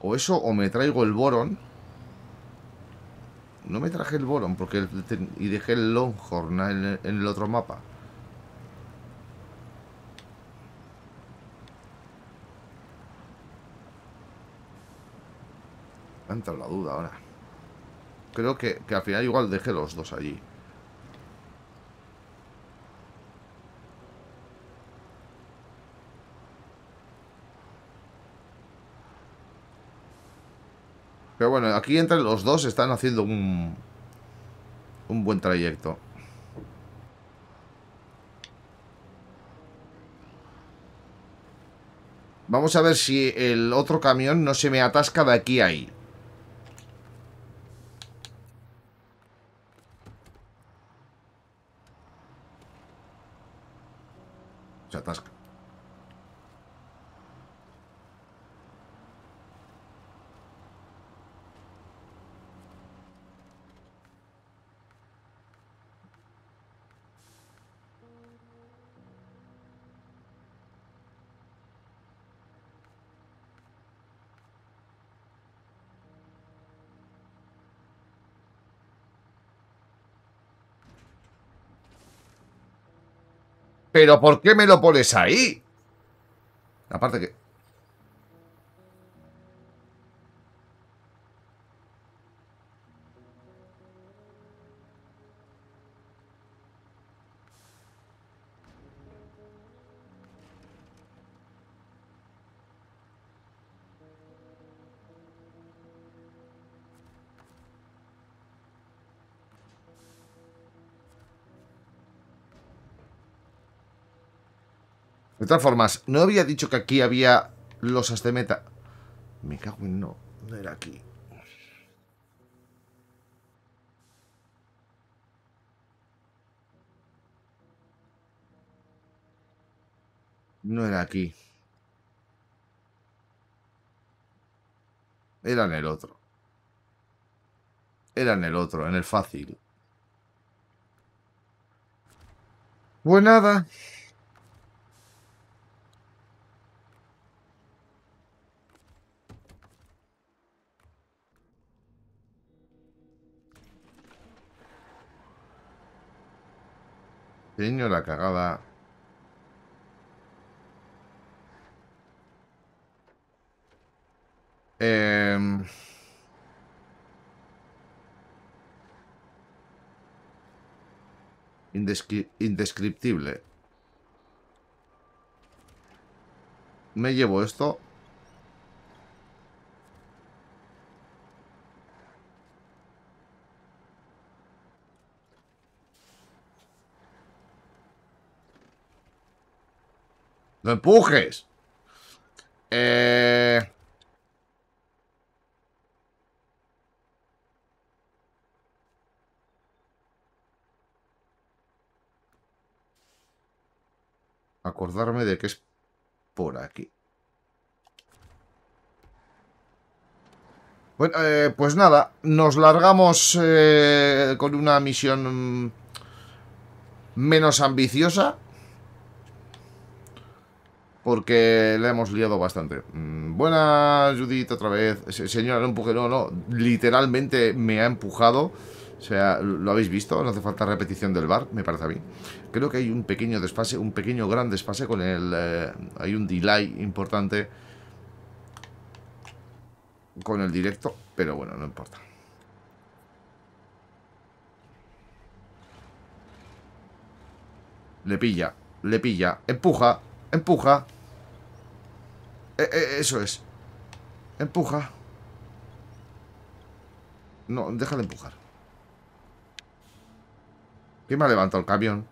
O eso, o me traigo el Boron... No me traje el Boron porque y dejé el Longhorn en el, otro mapa. Entra la duda ahora. Creo que, que al final igual dejé los dos allí. Pero bueno, aquí entre los dos están haciendo un, buen trayecto. Vamos a ver si el otro camión no se me atasca de aquí a ahí. Se atasca. ¿Pero por qué me lo pones ahí? Aparte que todas formas, no había dicho que aquí había los de meta. Me cago en no, no era aquí. No era aquí. Era en el otro. Era en el otro, en el fácil. Pues nada. Señora la cagada. Eh... indescriptible. Me llevo esto empujes. Eh... Acordarme de que es por aquí. Bueno, eh, pues nada, nos largamos eh, con una misión menos ambiciosa, porque le hemos liado bastante. Mm, buena Judith otra vez. Señora, no empuje, no, no. Literalmente me ha empujado. O sea, lo habéis visto, no hace falta repetición del bar, me parece a mí. Creo que hay un pequeño desfase, un pequeño gran desfase con el... Eh, hay un delay importante con el directo, pero bueno, no importa. Le pilla, le pilla, empuja, empuja, eh, eh, eso es. Empuja. No, deja de empujar. ¿Quién me ha levantado el camión?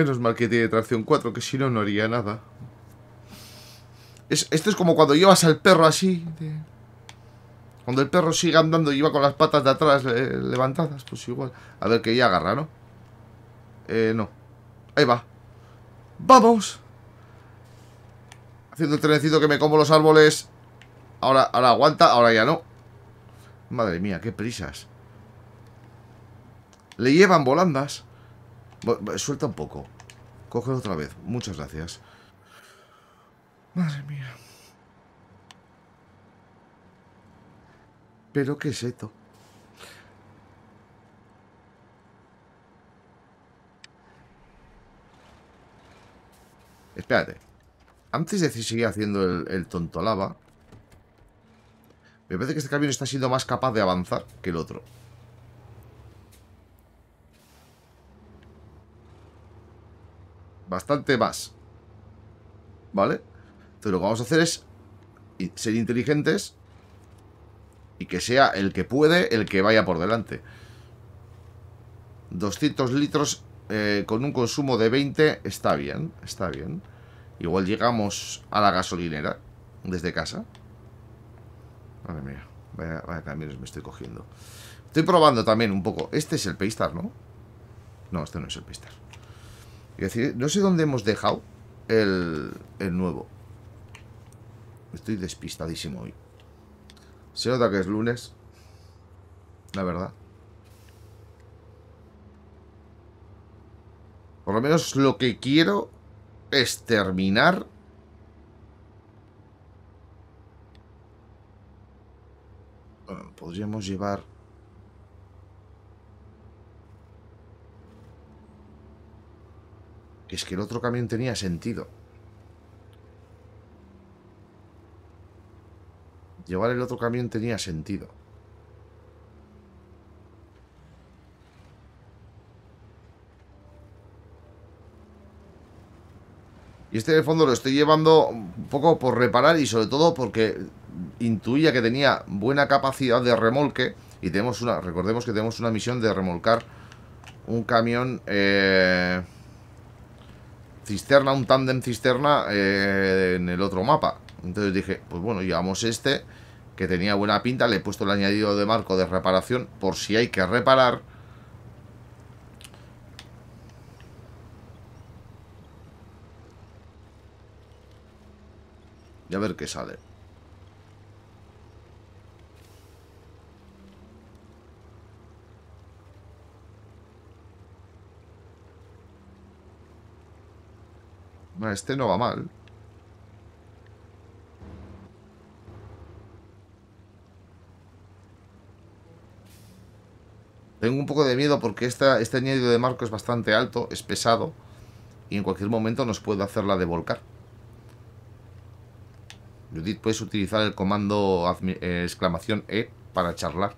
Menos mal que tiene tracción 4, que si no, no haría nada. esto es como cuando llevas al perro así. Cuando el perro sigue andando y va con las patas de atrás eh, levantadas, pues igual. A ver que ya agarra, ¿no? Eh, no. Ahí va. ¡Vamos! Haciendo el trenecito que me como los árboles. Ahora, ahora aguanta, ahora ya no. Madre mía, qué prisas. Le llevan volandas. Suelta un poco. Coge otra vez. Muchas gracias. Madre mía. ¿Pero qué es esto? Espérate. Antes de seguir haciendo el, el tonto lava... Me parece que este camión está siendo más capaz de avanzar que el otro. bastante más. ¿Vale? Entonces lo que vamos a hacer es ser inteligentes y que sea el que puede el que vaya por delante. 200 litros eh, con un consumo de 20 está bien, está bien. Igual llegamos a la gasolinera desde casa. Madre mía, vaya, vaya me estoy cogiendo. Estoy probando también un poco. Este es el Paystar, ¿no? No, este no es el Paystar decir, no sé dónde hemos dejado el, el nuevo. Estoy despistadísimo hoy. Se nota que es lunes. La verdad. Por lo menos lo que quiero es terminar podríamos llevar es que el otro camión tenía sentido. Llevar el otro camión tenía sentido. Y este de fondo lo estoy llevando un poco por reparar y sobre todo porque intuía que tenía buena capacidad de remolque y tenemos una, recordemos que tenemos una misión de remolcar un camión eh, cisterna, un tándem cisterna eh, en el otro mapa. Entonces dije, pues bueno, llevamos este, que tenía buena pinta, le he puesto el añadido de marco de reparación por si hay que reparar. Y a ver qué sale. este no va mal. Tengo un poco de miedo porque este añadido de marco es bastante alto, es pesado y en cualquier momento nos puede hacerla de volcar. Judith, puedes utilizar el comando eh, exclamación E para charlar.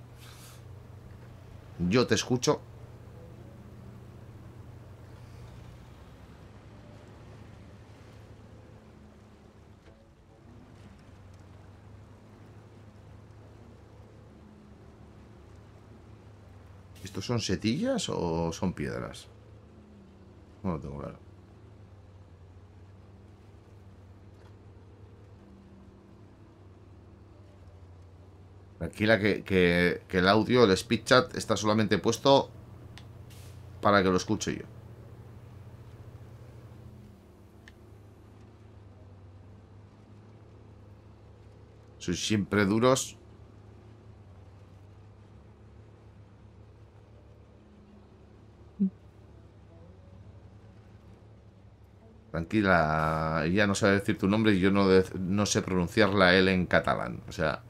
Yo te escucho ¿Estos son setillas o son piedras? No lo tengo claro. Tranquila que, que el audio, el speed chat, está solamente puesto para que lo escuche yo. Soy siempre duros Tranquila, ella no sabe decir tu nombre y yo no, sé pronunciar la L en catalán. O sea...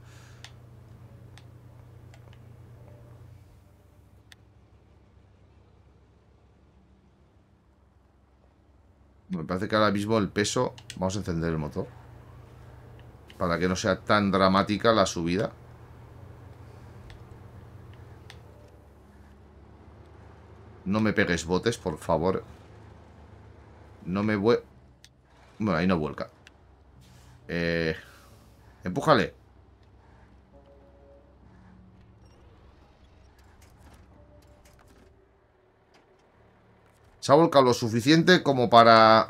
Me parece que ahora mismo el peso... Vamos a encender el motor. Para que no sea tan dramática la subida. No me pegues botes, por favor. No me voy... Bueno, ahí no vuelca. Eh... Empújale. Se ha volcado lo suficiente como para...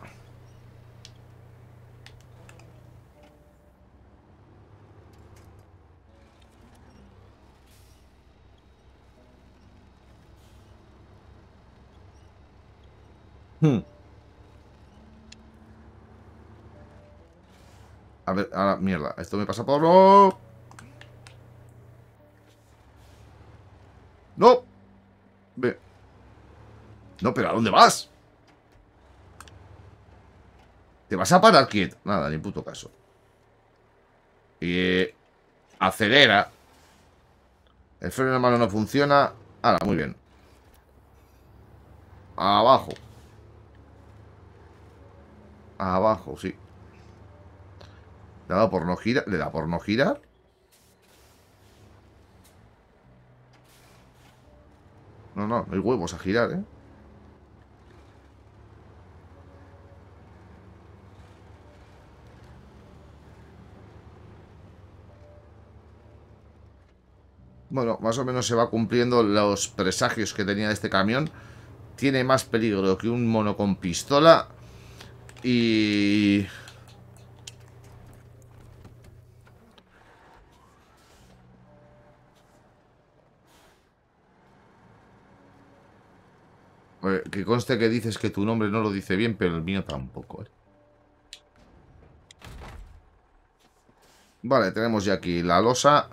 Hmm. A ver, ahora, mierda. Esto me pasa por... ¡No! ¡No! Ve. No, pero ¿a dónde vas? ¿Te vas a parar quieto? Nada, ni puto caso. Y... acelera. El freno de mano no funciona. Ahora, muy bien. Abajo. Abajo, sí. Le, da por no girar. ¿Le da por no girar? No, no, no hay huevos a girar, ¿eh? bueno, más o menos se va cumpliendo los presagios que tenía este camión. Tiene más peligro que un mono con pistola. Y... Eh, que conste que dices que tu nombre no lo dice bien, pero el mío tampoco. Eh. Vale, tenemos ya aquí la losa.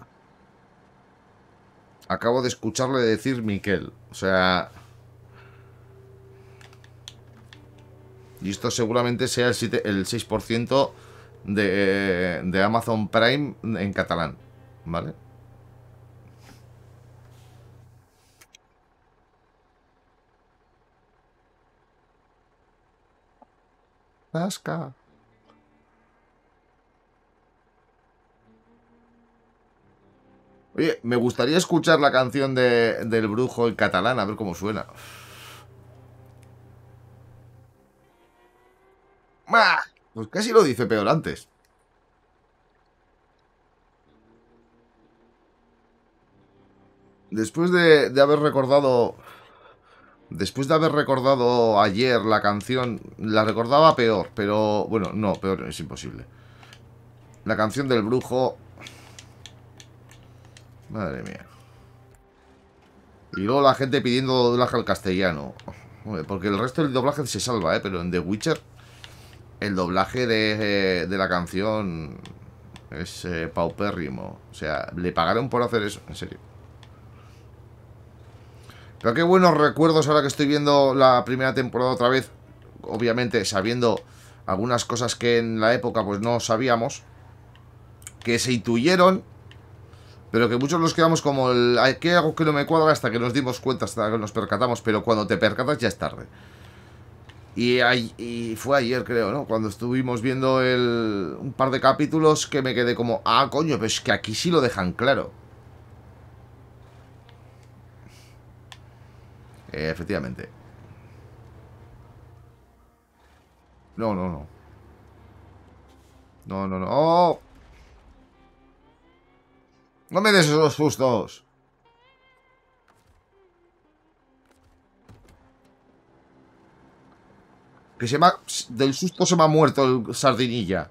Acabo de escucharle decir Miquel. O sea... Y esto seguramente sea el, 6% de, eh, de Amazon Prime en catalán. ¿Vale? Nazca. Oye, me gustaría escuchar la canción de, del brujo en catalán, a ver cómo suena. Pues casi lo dice peor antes. Después de, de haber recordado Después de haber recordado ayer la canción, la recordaba peor, pero bueno, no, peor es imposible. La canción del brujo... Madre mía. Y luego la gente pidiendo doblaje al castellano. Porque el resto del doblaje se salva, ¿eh? Pero en The Witcher, el doblaje de, eh, la canción es eh, paupérrimo. O sea, le pagaron por hacer eso, en serio. Pero qué buenos recuerdos ahora que estoy viendo la primera temporada otra vez. Obviamente sabiendo algunas cosas que en la época pues no sabíamos. Que se intuyeron. Pero que muchos nos quedamos como el... qué que no me cuadra hasta que nos dimos cuenta, hasta que nos percatamos. Pero cuando te percatas ya es tarde. Y, fue ayer, creo, ¿no? Cuando estuvimos viendo el, un par de capítulos que me quedé como... Ah, coño, pero es que aquí sí lo dejan claro. Eh, efectivamente. No, no, no. No, no, no. ¡Oh! ¡No me des esos sustos! Que se me Del susto se me ha muerto el sardinilla.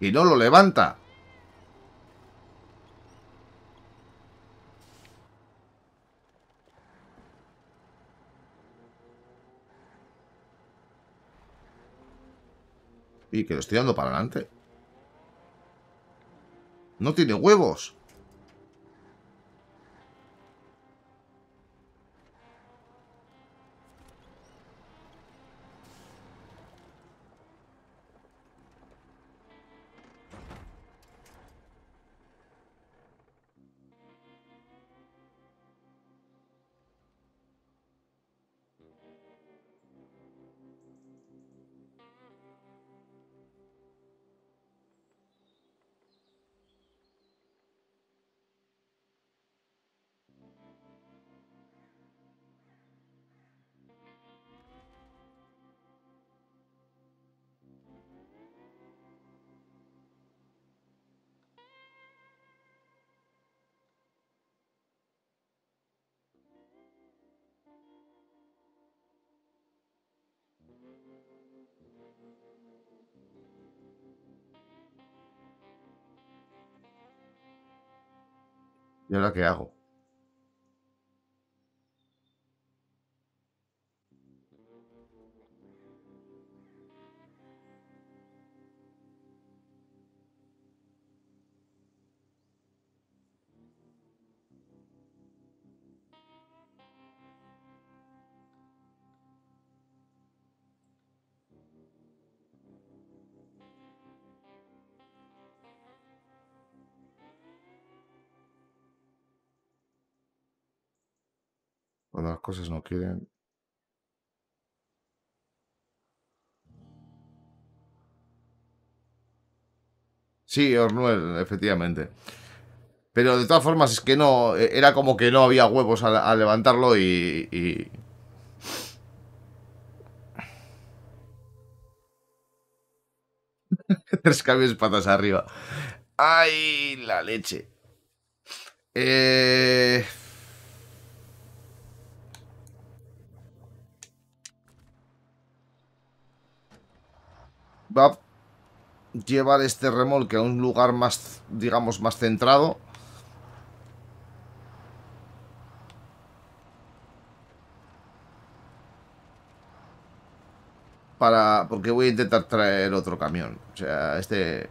y no lo levanta. Y que lo estoy dando para adelante. No tiene huevos. ¿Y ahora qué hago? cosas no quieren. Sí, Ornuel, efectivamente. Pero de todas formas es que no, era como que no había huevos a, levantarlo y, y... Tres cambios patas arriba. ¡Ay, la leche! Eh... va llevar este remolque a un lugar más, digamos, más centrado. Para, porque voy a intentar traer otro camión. O sea, este...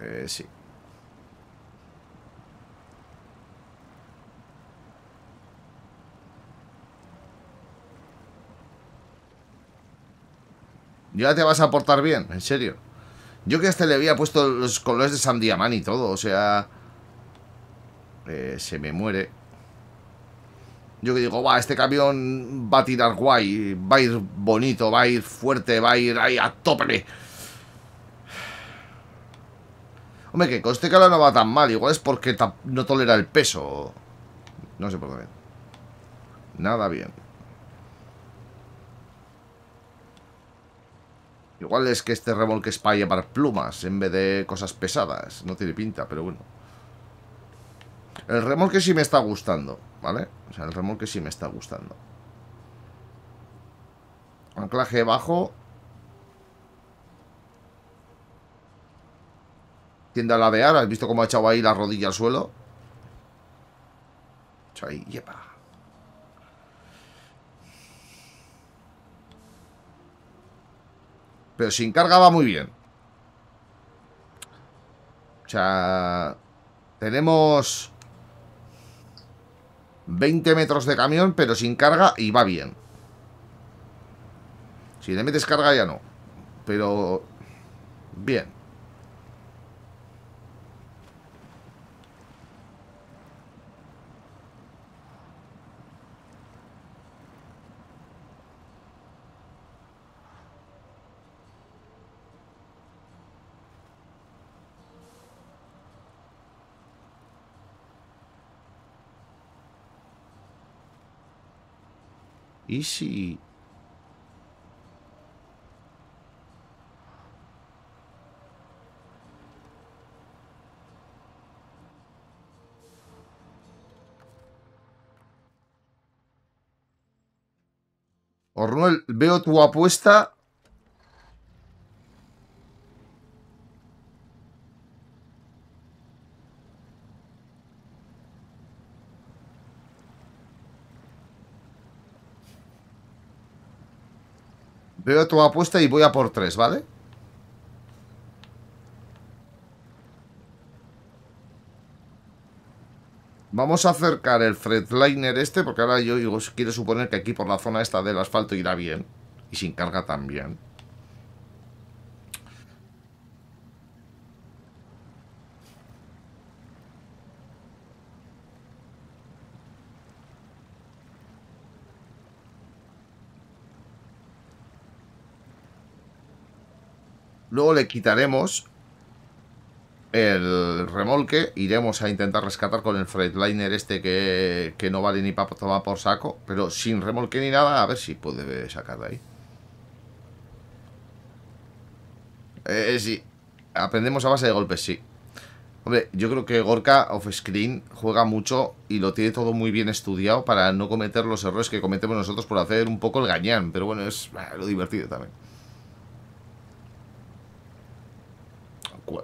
Eh, sí. Ya te vas a portar bien, en serio. Yo que hasta le había puesto los colores de San y todo, o sea... Eh, se me muere. Yo que digo, va, este camión va a tirar guay, va a ir bonito, va a ir fuerte, va a ir ahí a tope. Hombre, que con este calor no va tan mal, igual es porque no tolera el peso. No sé por qué. Nada bien. Igual es que este remolque es para llevar plumas en vez de cosas pesadas. No tiene pinta, pero bueno. El remolque sí me está gustando, ¿vale? O sea, el remolque sí me está gustando. Anclaje bajo. Tienda a lavear. ¿Has visto cómo ha echado ahí la rodilla al suelo? Ahí, yepa. Pero sin carga va muy bien. O sea... Tenemos... 20 metros de camión, pero sin carga y va bien. Si le metes carga ya no. Pero... Bien. ¿Y si... Ornuel, veo tu apuesta Veo tu apuesta y voy a por tres, ¿vale? Vamos a acercar el Fredliner este, porque ahora yo digo, quiero suponer que aquí por la zona esta del asfalto irá bien. Y sin carga también. Luego le quitaremos el remolque. Iremos a intentar rescatar con el Freightliner este que, no vale ni para tomar por saco. Pero sin remolque ni nada, a ver si puede sacar de ahí. Eh, eh, sí. Aprendemos a base de golpes, sí. Hombre, yo creo que Gorka off-screen juega mucho y lo tiene todo muy bien estudiado para no cometer los errores que cometemos nosotros por hacer un poco el gañán. Pero bueno, es ah, lo divertido también.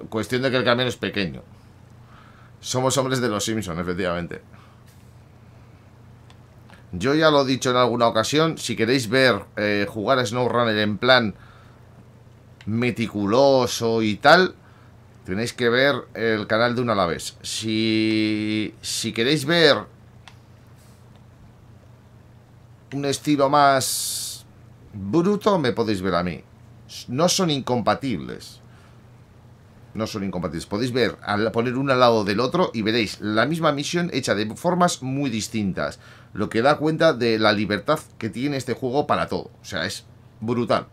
cuestión de que el camión es pequeño. Somos hombres de los Simpsons efectivamente. Yo ya lo he dicho en alguna ocasión, si queréis ver eh, jugar a Runner en plan meticuloso y tal, tenéis que ver el canal de una a la vez. Si, si queréis ver un estilo más bruto, me podéis ver a mí. No son incompatibles no son incompatibles. Podéis ver, al poner uno al lado del otro y veréis la misma misión hecha de formas muy distintas. Lo que da cuenta de la libertad que tiene este juego para todo. O sea, es brutal.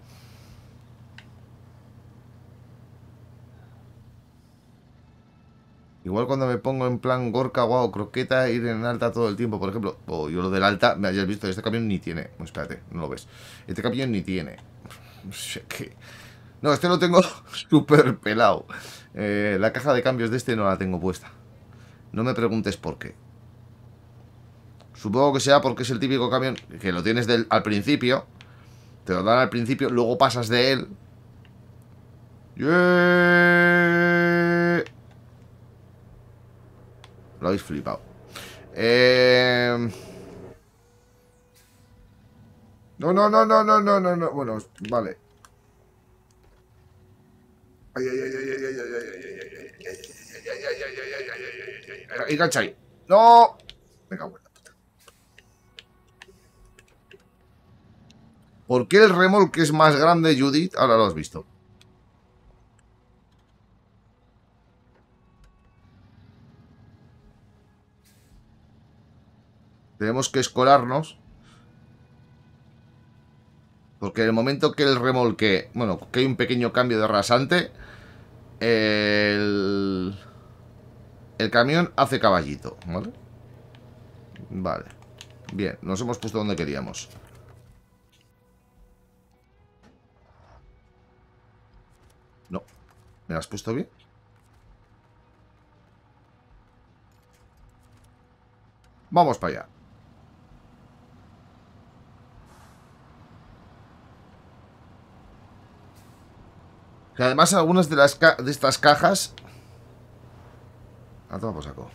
Igual cuando me pongo en plan Gorka, guau, croqueta, ir en alta todo el tiempo, por ejemplo. O yo lo del alta, me hayas visto, este camión ni tiene. Espérate, no lo ves. Este camión ni tiene. O que... No, este lo tengo súper pelado. Eh, la caja de cambios de este no la tengo puesta. No me preguntes por qué. Supongo que sea porque es el típico camión que lo tienes al principio. Te lo dan al principio, luego pasas de él. Lo habéis flipado. Eh, no, no, no, no, no, no, no, no. Bueno, vale ay ay ay. ay, ay, ay, ay, ¿Por qué el remolque es más grande, Judith? Ahora lo has visto. Tenemos que escolarnos. Porque en el momento que el remolque, bueno, que hay un pequeño cambio de rasante, el, el camión hace caballito, ¿vale? Vale. Bien, nos hemos puesto donde queríamos. No. ¿Me has puesto bien? Vamos para allá. Y además algunas de, las de estas cajas... a toma por saco.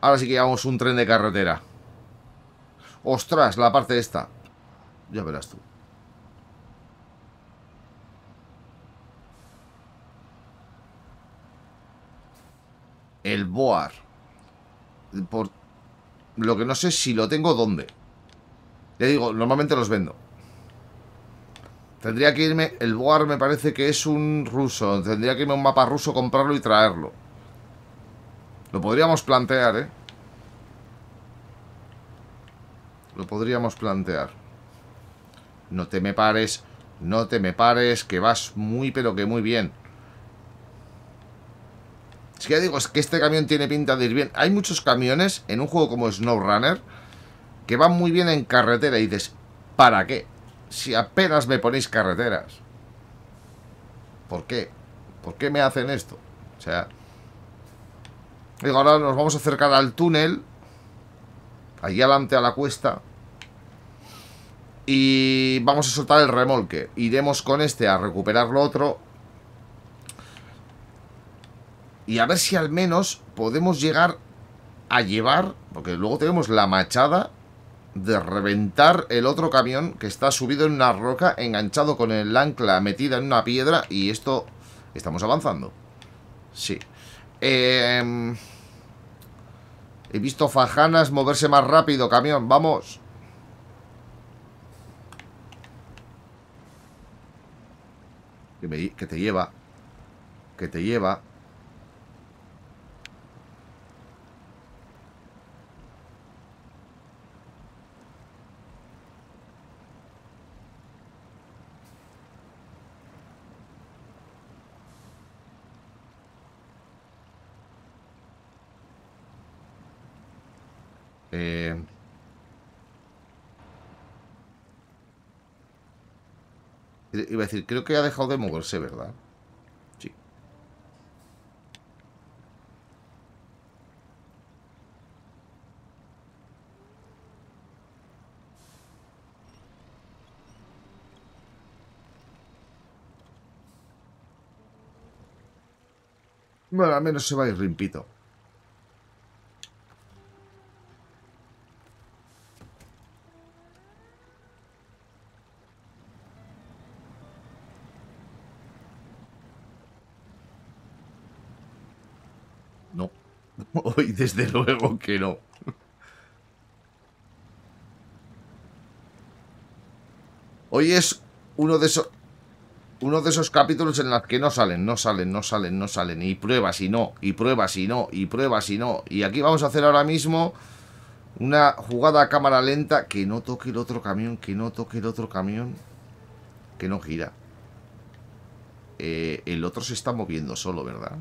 Ahora sí que llevamos un tren de carretera. Ostras, la parte esta. Ya verás tú. El Boar. Por... Lo que no sé si lo tengo dónde. Ya digo, normalmente los vendo. Tendría que irme... El Boar me parece que es un ruso. Tendría que irme a un mapa ruso, comprarlo y traerlo. Lo podríamos plantear, ¿eh? Lo podríamos plantear. No te me pares, no te me pares, que vas muy pero que muy bien. Es que ya digo, es que este camión tiene pinta de ir bien. Hay muchos camiones en un juego como SnowRunner que van muy bien en carretera y dices, ¿para qué? si apenas me ponéis carreteras? ¿Por qué? ¿Por qué me hacen esto? O sea... Digo, ahora nos vamos a acercar al túnel. Allí adelante a la cuesta. Y vamos a soltar el remolque. Iremos con este a recuperar lo otro. Y a ver si al menos podemos llegar a llevar... Porque luego tenemos la machada de reventar el otro camión que está subido en una roca, enganchado con el ancla metida en una piedra y esto... Estamos avanzando. Sí. Em, he visto fajanas moverse más rápido, camión, vamos. que te lleva. Que te lleva. Eh, iba a decir, creo que ha dejado de moverse, ¿verdad? Sí. Bueno, al menos se va a ir rimpito. Hoy desde luego que no. Hoy es uno de esos uno de esos capítulos en los que no salen, no salen, no salen, no salen. Y pruebas y no, y pruebas y no, y pruebas y no. Y aquí vamos a hacer ahora mismo una jugada a cámara lenta. Que no toque el otro camión, que no toque el otro camión. Que no gira. Eh, el otro se está moviendo solo, ¿verdad?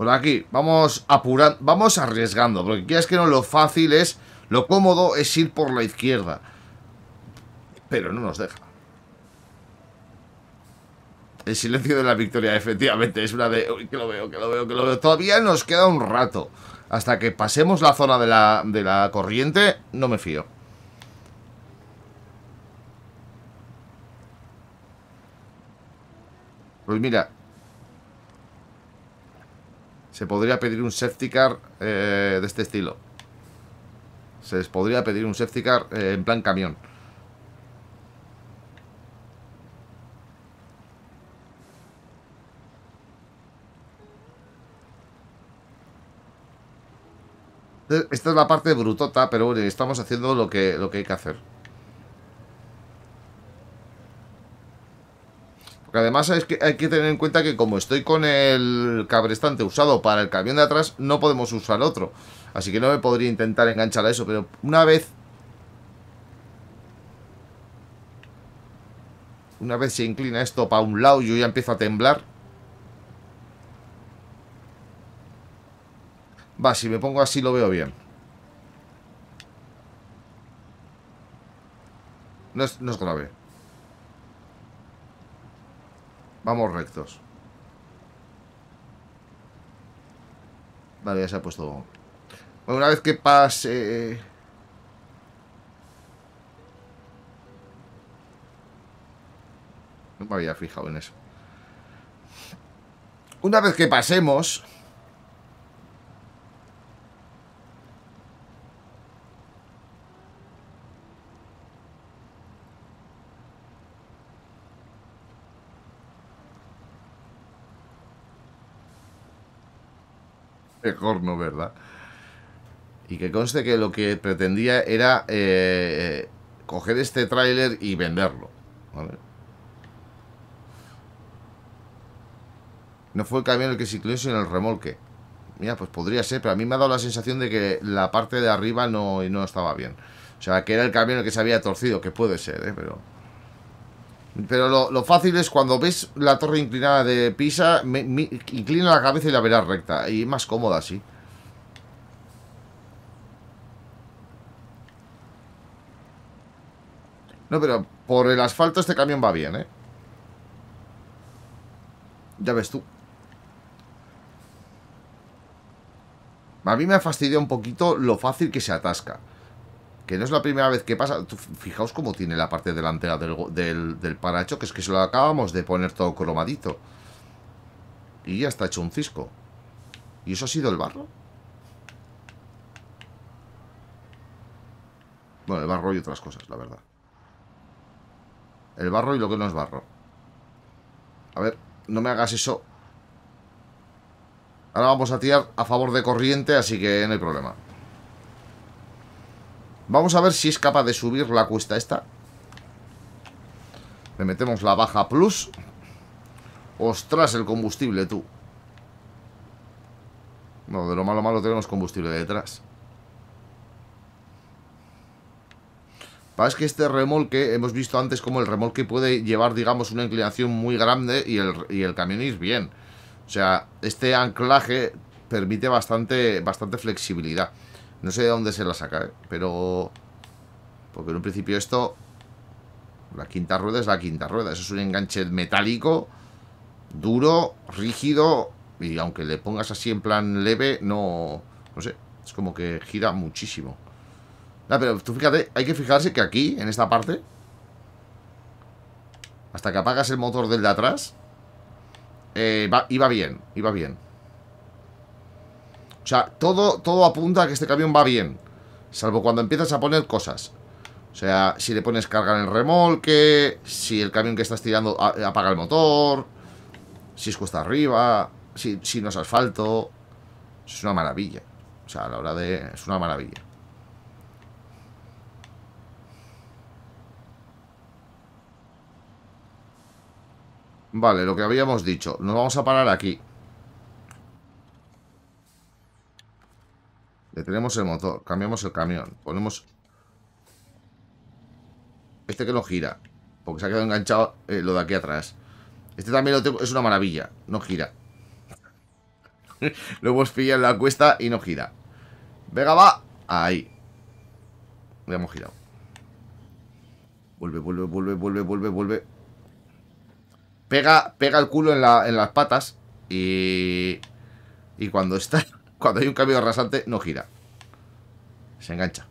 Por pues aquí, vamos apurando, vamos arriesgando. Porque quieras que no, lo fácil es, lo cómodo es ir por la izquierda. Pero no nos deja. El silencio de la victoria, efectivamente, es una de... Uy, que lo veo, que lo veo, que lo veo. Todavía nos queda un rato. Hasta que pasemos la zona de la, de la corriente, no me fío. Pues mira, se podría pedir un safety car eh, de este estilo. Se les podría pedir un safety car eh, en plan camión. Esta es la parte brutota, pero estamos haciendo lo que, lo que hay que hacer. además es que hay que tener en cuenta que como estoy con el cabrestante usado para el camión de atrás, no podemos usar otro. Así que no me podría intentar enganchar a eso, pero una vez... Una vez se inclina esto para un lado, yo ya empiezo a temblar. Va, si me pongo así lo veo bien. No es, no es grave. Vamos rectos. Vale, ya se ha puesto... Bueno, una vez que pase... Eh, no me había fijado en eso. Una vez que pasemos... Mejor no, ¿verdad? Y que conste que lo que pretendía era eh, coger este tráiler y venderlo. No fue el camión el que se incluyó, sino el remolque. Mira, pues podría ser, pero a mí me ha dado la sensación de que la parte de arriba no, no estaba bien. O sea, que era el camión el que se había torcido, que puede ser, ¿eh? pero... Pero lo, fácil es cuando ves la torre inclinada de Pisa, me, inclina la cabeza y la verás recta. Y es más cómoda así. No, pero por el asfalto este camión va bien, ¿eh? Ya ves tú. A mí me ha fastidiado un poquito lo fácil que se atasca que no es la primera vez que pasa. Fijaos cómo tiene la parte delantera del, del, paracho, que es que se lo acabamos de poner todo cromadito. Y ya está hecho un cisco. ¿Y eso ha sido el barro? Bueno, el barro y otras cosas, la verdad. El barro y lo que no es barro. A ver, no me hagas eso. Ahora vamos a tirar a favor de corriente, así que no hay problema. Vamos a ver si es capaz de subir la cuesta esta. Le metemos la baja plus. Ostras, el combustible, tú. No, de lo malo malo tenemos combustible detrás. es que este remolque, hemos visto antes como el remolque puede llevar, digamos, una inclinación muy grande y el, y el camión ir bien. O sea, este anclaje permite bastante, bastante flexibilidad. No sé de dónde se la saca, eh, pero... Porque en un principio esto... La quinta rueda es la quinta rueda. Eso es un enganche metálico, duro, rígido. Y aunque le pongas así en plan leve, no... No sé, es como que gira muchísimo. Ah, pero tú fíjate, hay que fijarse que aquí, en esta parte... Hasta que apagas el motor del de atrás... Eh, va, iba bien, iba bien. O sea, todo, todo apunta a que este camión va bien. Salvo cuando empiezas a poner cosas. O sea, si le pones carga en el remolque, si el camión que estás tirando apaga el motor, si es cuesta arriba, si, si no es asfalto. Es una maravilla. O sea, a la hora de... Es una maravilla. Vale, lo que habíamos dicho. Nos vamos a parar aquí. tenemos el motor, cambiamos el camión, ponemos... Este que no gira, porque se ha quedado enganchado eh, lo de aquí atrás. Este también lo tengo, es una maravilla, no gira. lo hemos pillado en la cuesta y no gira. Venga, va. Ahí. Le hemos girado. Vuelve, vuelve, vuelve, vuelve, vuelve, vuelve. Pega, pega el culo en, las patas Y cuando está cuando hay un cambio arrasante, no gira. Se engancha.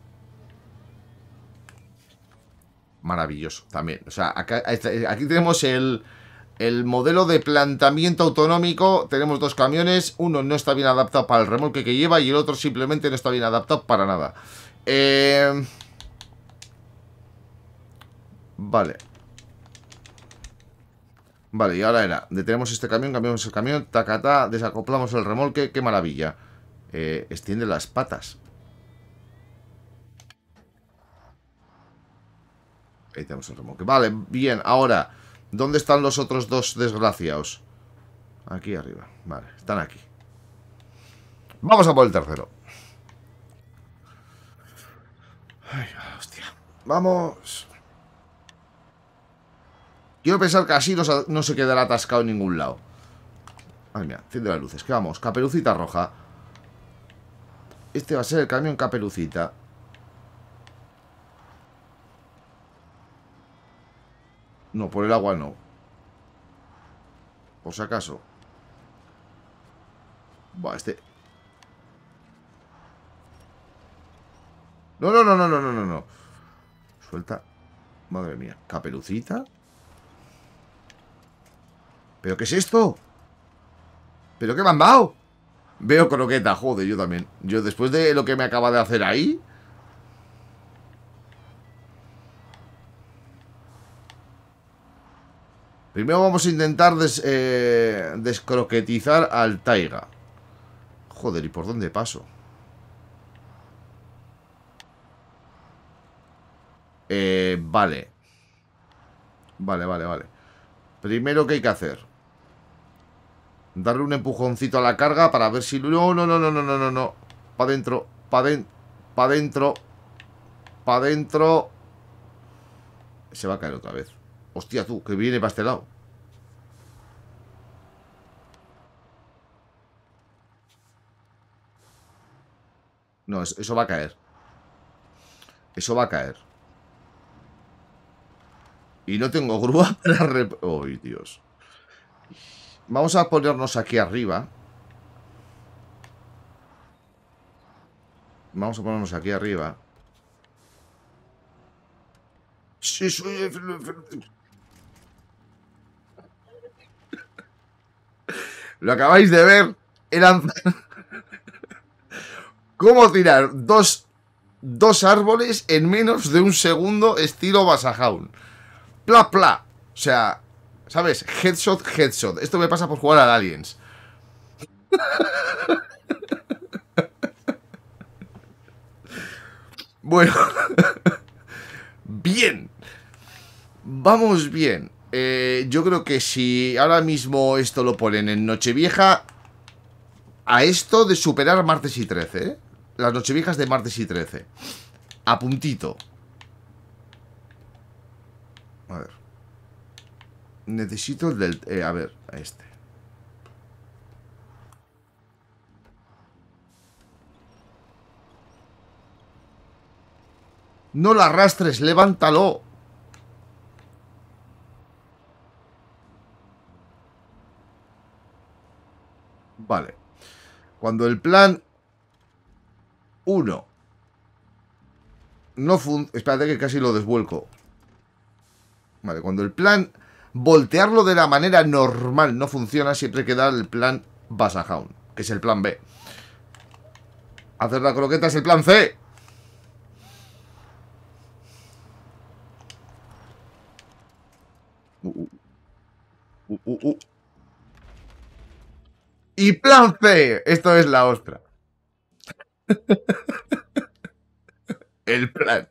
Maravilloso también. O sea, eh, aquí tenemos el, modelo de plantamiento autonómico. Tenemos dos camiones. Uno no está bien adaptado para el remolque que lleva y el otro simplemente no está bien adaptado para nada. Eh, vale. Vale, y ahora era, detenemos este camión, cambiamos el camión, Tacata, desacoplamos el remolque, qué maravilla eh, extiende las patas. Ahí tenemos el remolque. Vale, bien, ahora, ¿dónde están los otros dos desgraciados? Aquí arriba, vale, están aquí. Vamos a por el tercero. Ay, hostia. Vamos. Quiero pensar que así no se, quedará atascado en ningún lado. Ay, mira, enciende las luces. Que vamos? Caperucita roja. Este va a ser el camión capelucita. No, por el agua no. Por si acaso. Va, este... No, no, no, no, no, no, no. no. Suelta. Madre mía. ¿Capelucita? ¿Pero qué es esto? ¿Pero qué bambao? Veo croqueta, joder, yo también. Yo después de lo que me acaba de hacer ahí... Primero vamos a intentar eh, descroquetizar al Taiga. Joder, ¿y por dónde paso? Eh, vale. Vale, vale, vale. Primero, ¿qué hay que hacer? Darle un empujoncito a la carga para ver si... No, no, no, no, no, no, no, no. Para adentro, para adentro, para adentro, pa Se va a caer otra vez. Hostia tú, que viene para este lado. No, eso va a caer. Eso va a caer. Y no tengo grúa para... Rep ¡Ay, Dios! Vamos a ponernos aquí arriba. Vamos a ponernos aquí arriba. Sí, soy... Lo acabáis de ver. Eran... ¿Cómo tirar dos, árboles en menos de un segundo estilo Basajaun? Pla, pla. O sea, ¿Sabes? Headshot, headshot. Esto me pasa por jugar al Aliens. bueno. bien. Vamos bien. Eh, yo creo que si ahora mismo esto lo ponen en Nochevieja, a esto de superar martes y 13, ¿eh? Las Nocheviejas de martes y 13. A puntito. A ver. Necesito el del... Eh, a ver, a este. No la arrastres, levántalo. Vale. Cuando el plan 1 no fun... Espérate que casi lo desvuelco. Vale, cuando el plan voltearlo de la manera normal no funciona, siempre queda el plan Basahaun que es el plan B. Hacer la croqueta es el plan C. Uh, uh, uh, y plan C, esto es la ostra. el plan.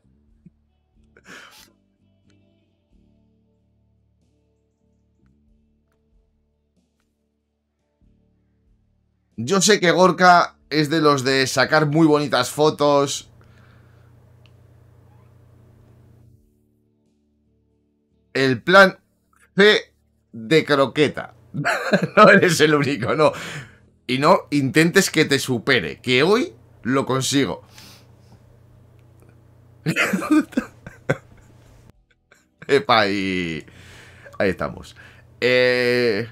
Yo sé que Gorka es de los de sacar muy bonitas fotos. El plan C de croqueta. no eres el único, no. Y no intentes que te supere, que hoy lo consigo. Epa, y... Ahí estamos. Eh...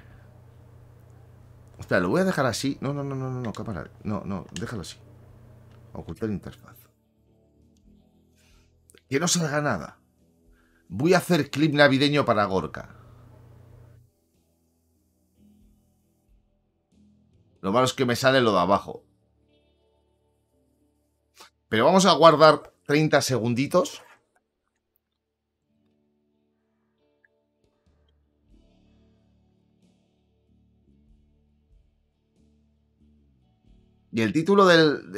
Espera, lo voy a dejar así. No, no, no, no, no, cámara. No, no, déjalo así. Ocultar interfaz. Que no salga nada. Voy a hacer clip navideño para Gorka. Lo malo es que me sale lo de abajo. Pero vamos a guardar 30 segunditos. Y el título del...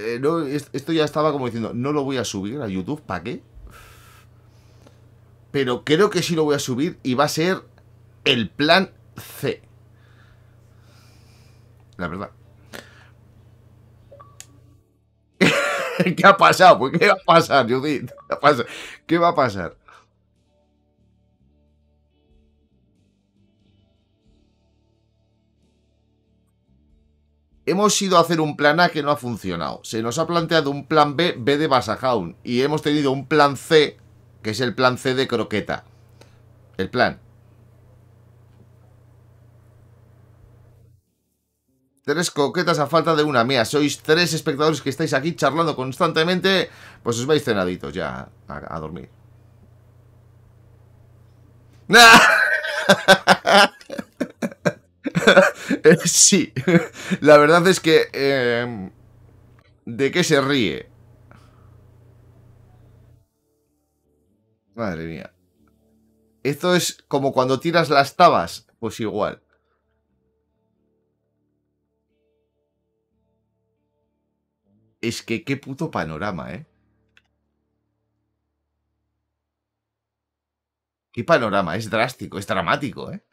esto ya estaba como diciendo, no lo voy a subir a YouTube, ¿para qué? Pero creo que sí lo voy a subir y va a ser el plan C. La verdad. ¿Qué ha pasado? Pues, ¿qué va a pasar, Judith? ¿Qué va a pasar? Hemos ido a hacer un plan A que no ha funcionado. Se nos ha planteado un plan B, B de basajoun, Y hemos tenido un plan C, que es el plan C de Croqueta. El plan. Tres coquetas a falta de una mía. Sois tres espectadores que estáis aquí charlando constantemente. Pues os vais cenaditos ya a, a dormir. Eh, sí, la verdad es que... Eh, ¿De qué se ríe? Madre mía. Esto es como cuando tiras las tabas. Pues igual. Es que qué puto panorama, ¿eh? Qué panorama, es drástico, es dramático, ¿eh?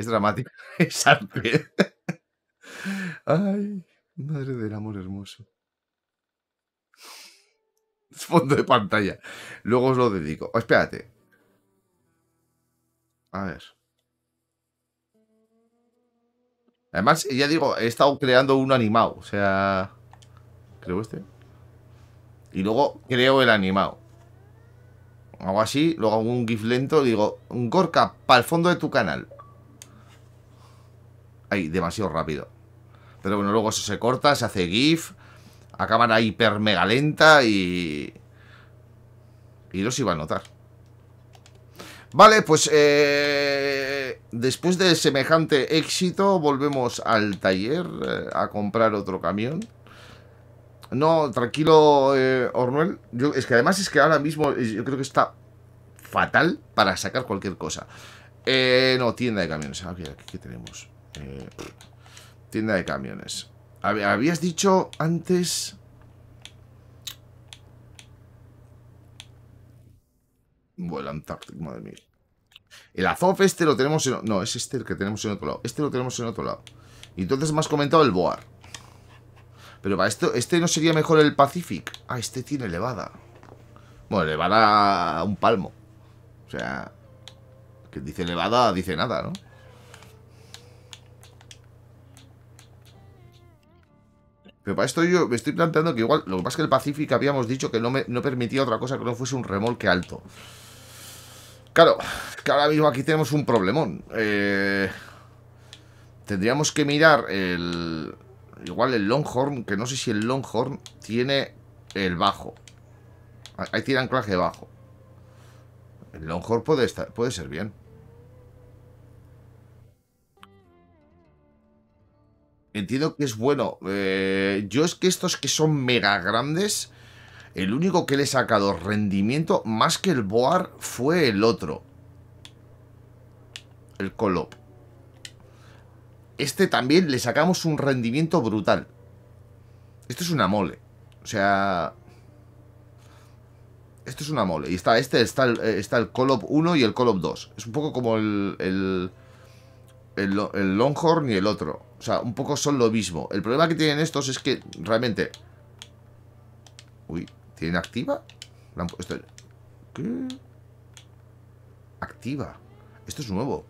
Es dramático. Es Ay, madre del amor hermoso. fondo de pantalla. Luego os lo dedico. Oh, espérate. A ver. Además, ya digo, he estado creando un animado. O sea... Creo este. Y luego creo el animado. Hago así, luego hago un GIF lento y digo, Gorka, para el fondo de tu canal. Hay, demasiado rápido. Pero bueno, luego eso se corta, se hace GIF, a cámara hiper mega lenta y... Y los iba a notar. Vale, pues eh, después de semejante éxito volvemos al taller eh, a comprar otro camión. No, tranquilo, eh, Ornuel. es que además es que ahora mismo eh, yo creo que está fatal para sacar cualquier cosa. no, tienda de camiones. Ah, aquí tenemos. Eh, tienda de camiones. Habías dicho antes... Vuelo Antártico, madre mía. El Azov este lo tenemos en... No, es este el que tenemos en otro lado. Este lo tenemos en otro lado. Y entonces me has comentado el Boar. Pero para esto, este no sería mejor el Pacific. Ah, este tiene elevada. Bueno, elevada a un palmo. O sea, que dice elevada, dice nada, ¿no? Pero para esto yo me estoy planteando que igual, lo que pasa es que el Pacific habíamos dicho que no, me, no permitía otra cosa que no fuese un remolque alto. Claro, que ahora mismo aquí tenemos un problemón. Eh, tendríamos que mirar el... Igual el Longhorn, que no sé si el Longhorn tiene el bajo. Ahí tiene anclaje bajo. El Longhorn puede, estar, puede ser bien. Entiendo que es bueno. Eh, yo es que estos que son mega grandes, el único que le he sacado rendimiento más que el Boar fue el otro. El Colop. Este también le sacamos un rendimiento brutal. Esto es una mole. O sea... Esto es una mole. Y está este, está el, eh, está el Colop 1 y el Colop 2. Es un poco como el el, Longhorn y el otro. O sea, un poco son lo mismo. El problema que tienen estos es que realmente... Uy, ¿tienen activa? Esto... ¿Qué? Activa. Esto es nuevo.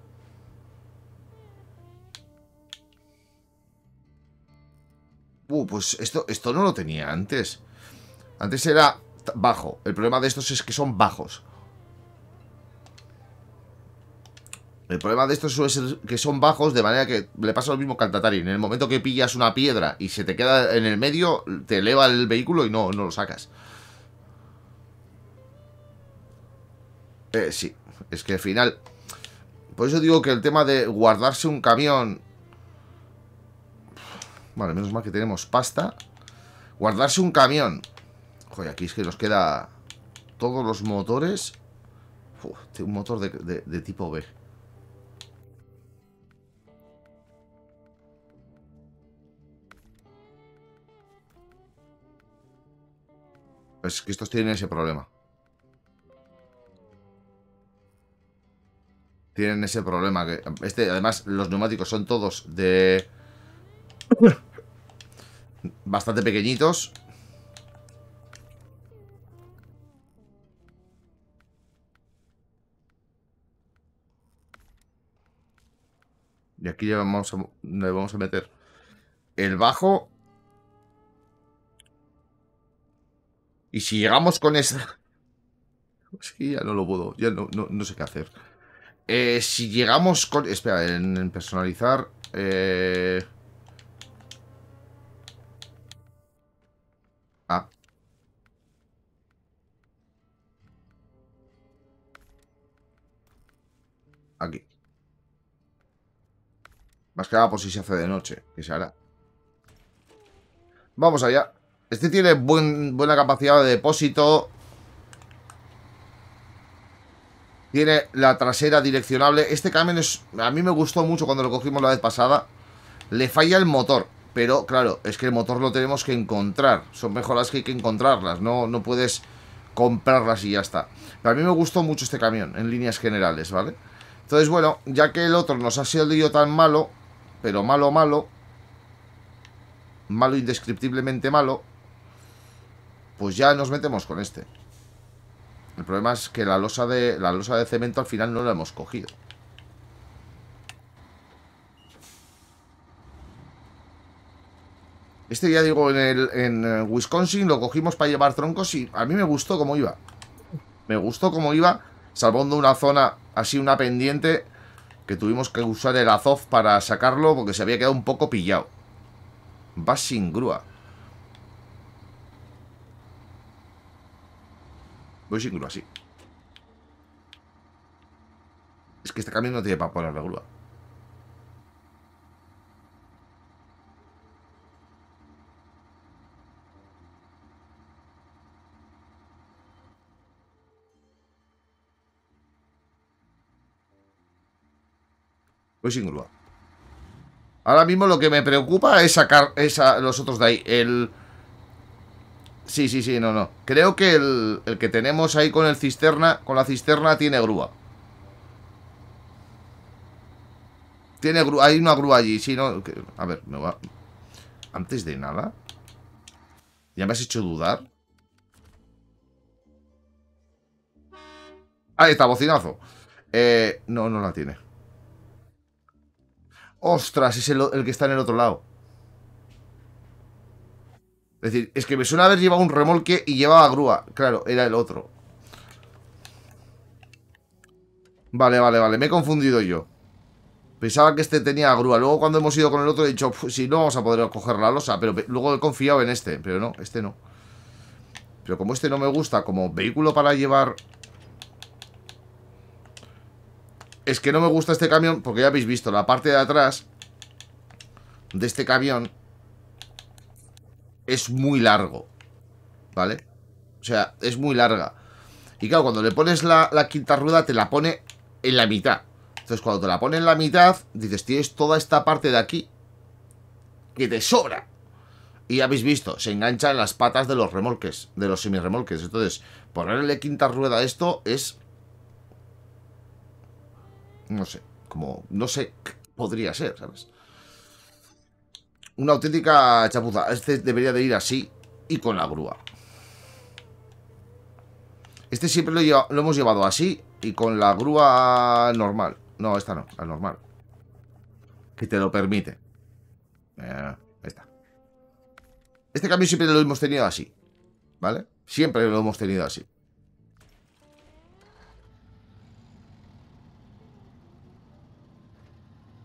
Uh, pues esto, esto no lo tenía antes. Antes era bajo. El problema de estos es que son bajos. El problema de estos suele ser que son bajos, de manera que le pasa lo mismo que al Tatarin. En el momento que pillas una piedra y se te queda en el medio, te eleva el vehículo y no, lo sacas. Eh, sí, es que al final... Por eso digo que el tema de guardarse un camión... Vale, menos mal que tenemos pasta. Guardarse un camión. Joder, aquí es que nos queda todos los motores. un motor de tipo B. Pues es que estos tienen ese problema. Tienen ese problema. Que este, además, los neumáticos son todos de... Bastante pequeñitos. Y aquí ya vamos le vamos a meter el bajo Y si llegamos con esa... Sí, ya no lo puedo, ya no, sé qué hacer. Eh, si llegamos con... Espera, en, personalizar... Eh... Ah. Aquí. Más que nada por si se hace de noche, que se hará. Vamos allá. Este tiene buena capacidad de depósito. Tiene la trasera direccionable. Este camión es, a mí me gustó mucho cuando lo cogimos la vez pasada. Le falla el motor. Pero claro, es que el motor lo tenemos que encontrar. Son mejoras que hay que encontrarlas. No, no puedes comprarlas y ya está. Pero a mí me gustó mucho este camión, en líneas generales, ¿vale? Entonces, bueno, ya que el otro nos ha sido tan malo, pero malo, malo, malo, indescriptiblemente malo, pues ya nos metemos con este. El problema es que la losa de, la losa de cemento al final no la hemos cogido. Este ya digo, en, en Wisconsin lo cogimos para llevar troncos y a mí me gustó cómo iba. Me gustó cómo iba, salvando una zona así, una pendiente, que tuvimos que usar el azof para sacarlo porque se había quedado un poco pillado. Va sin grúa. Voy sin grúa, sí. Es que este camión no tiene para poner la grúa. Voy sin grúa. Ahora mismo lo que me preocupa es sacar esa, los otros de ahí. El, Sí, sí, sí, no, no. Creo que el, que tenemos ahí con el cisterna, con la cisterna, tiene grúa. Tiene grúa, hay una grúa allí, sí, no. a ver, me va. Antes de nada. ¿Ya me has hecho dudar? Ahí está, bocinazo. Eh, no, no la tiene. Ostras, es el que está en el otro lado. Es decir, es que me suena haber llevado un remolque y llevaba grúa. Claro, era el otro. Vale, vale, vale. Me he confundido yo. Pensaba que este tenía grúa. Luego cuando hemos ido con el otro he dicho, si no vamos a poder coger la losa. Pero luego he confiado en este. Pero no, este no. Pero como este no me gusta como vehículo para llevar... Es que no me gusta este camión porque ya habéis visto la parte de atrás de este camión es muy largo. ¿Vale? O sea, es muy larga. Y claro, cuando le pones la, quinta rueda, te la pone en la mitad. Entonces, cuando te la pone en la mitad, dices, tienes toda esta parte de aquí que te sobra. Y ya habéis visto, se enganchan en las patas de los remolques, de los semirremolques. Entonces, ponerle quinta rueda a esto es... No sé, como... No sé, podría ser, ¿sabes? Una auténtica chapuza. Este debería de ir así y con la grúa. Este siempre lo, lo hemos llevado así y con la grúa normal. No, esta no, la normal. Que te lo permite. Eh, esta. Este cambio siempre lo hemos tenido así. ¿Vale? Siempre lo hemos tenido así.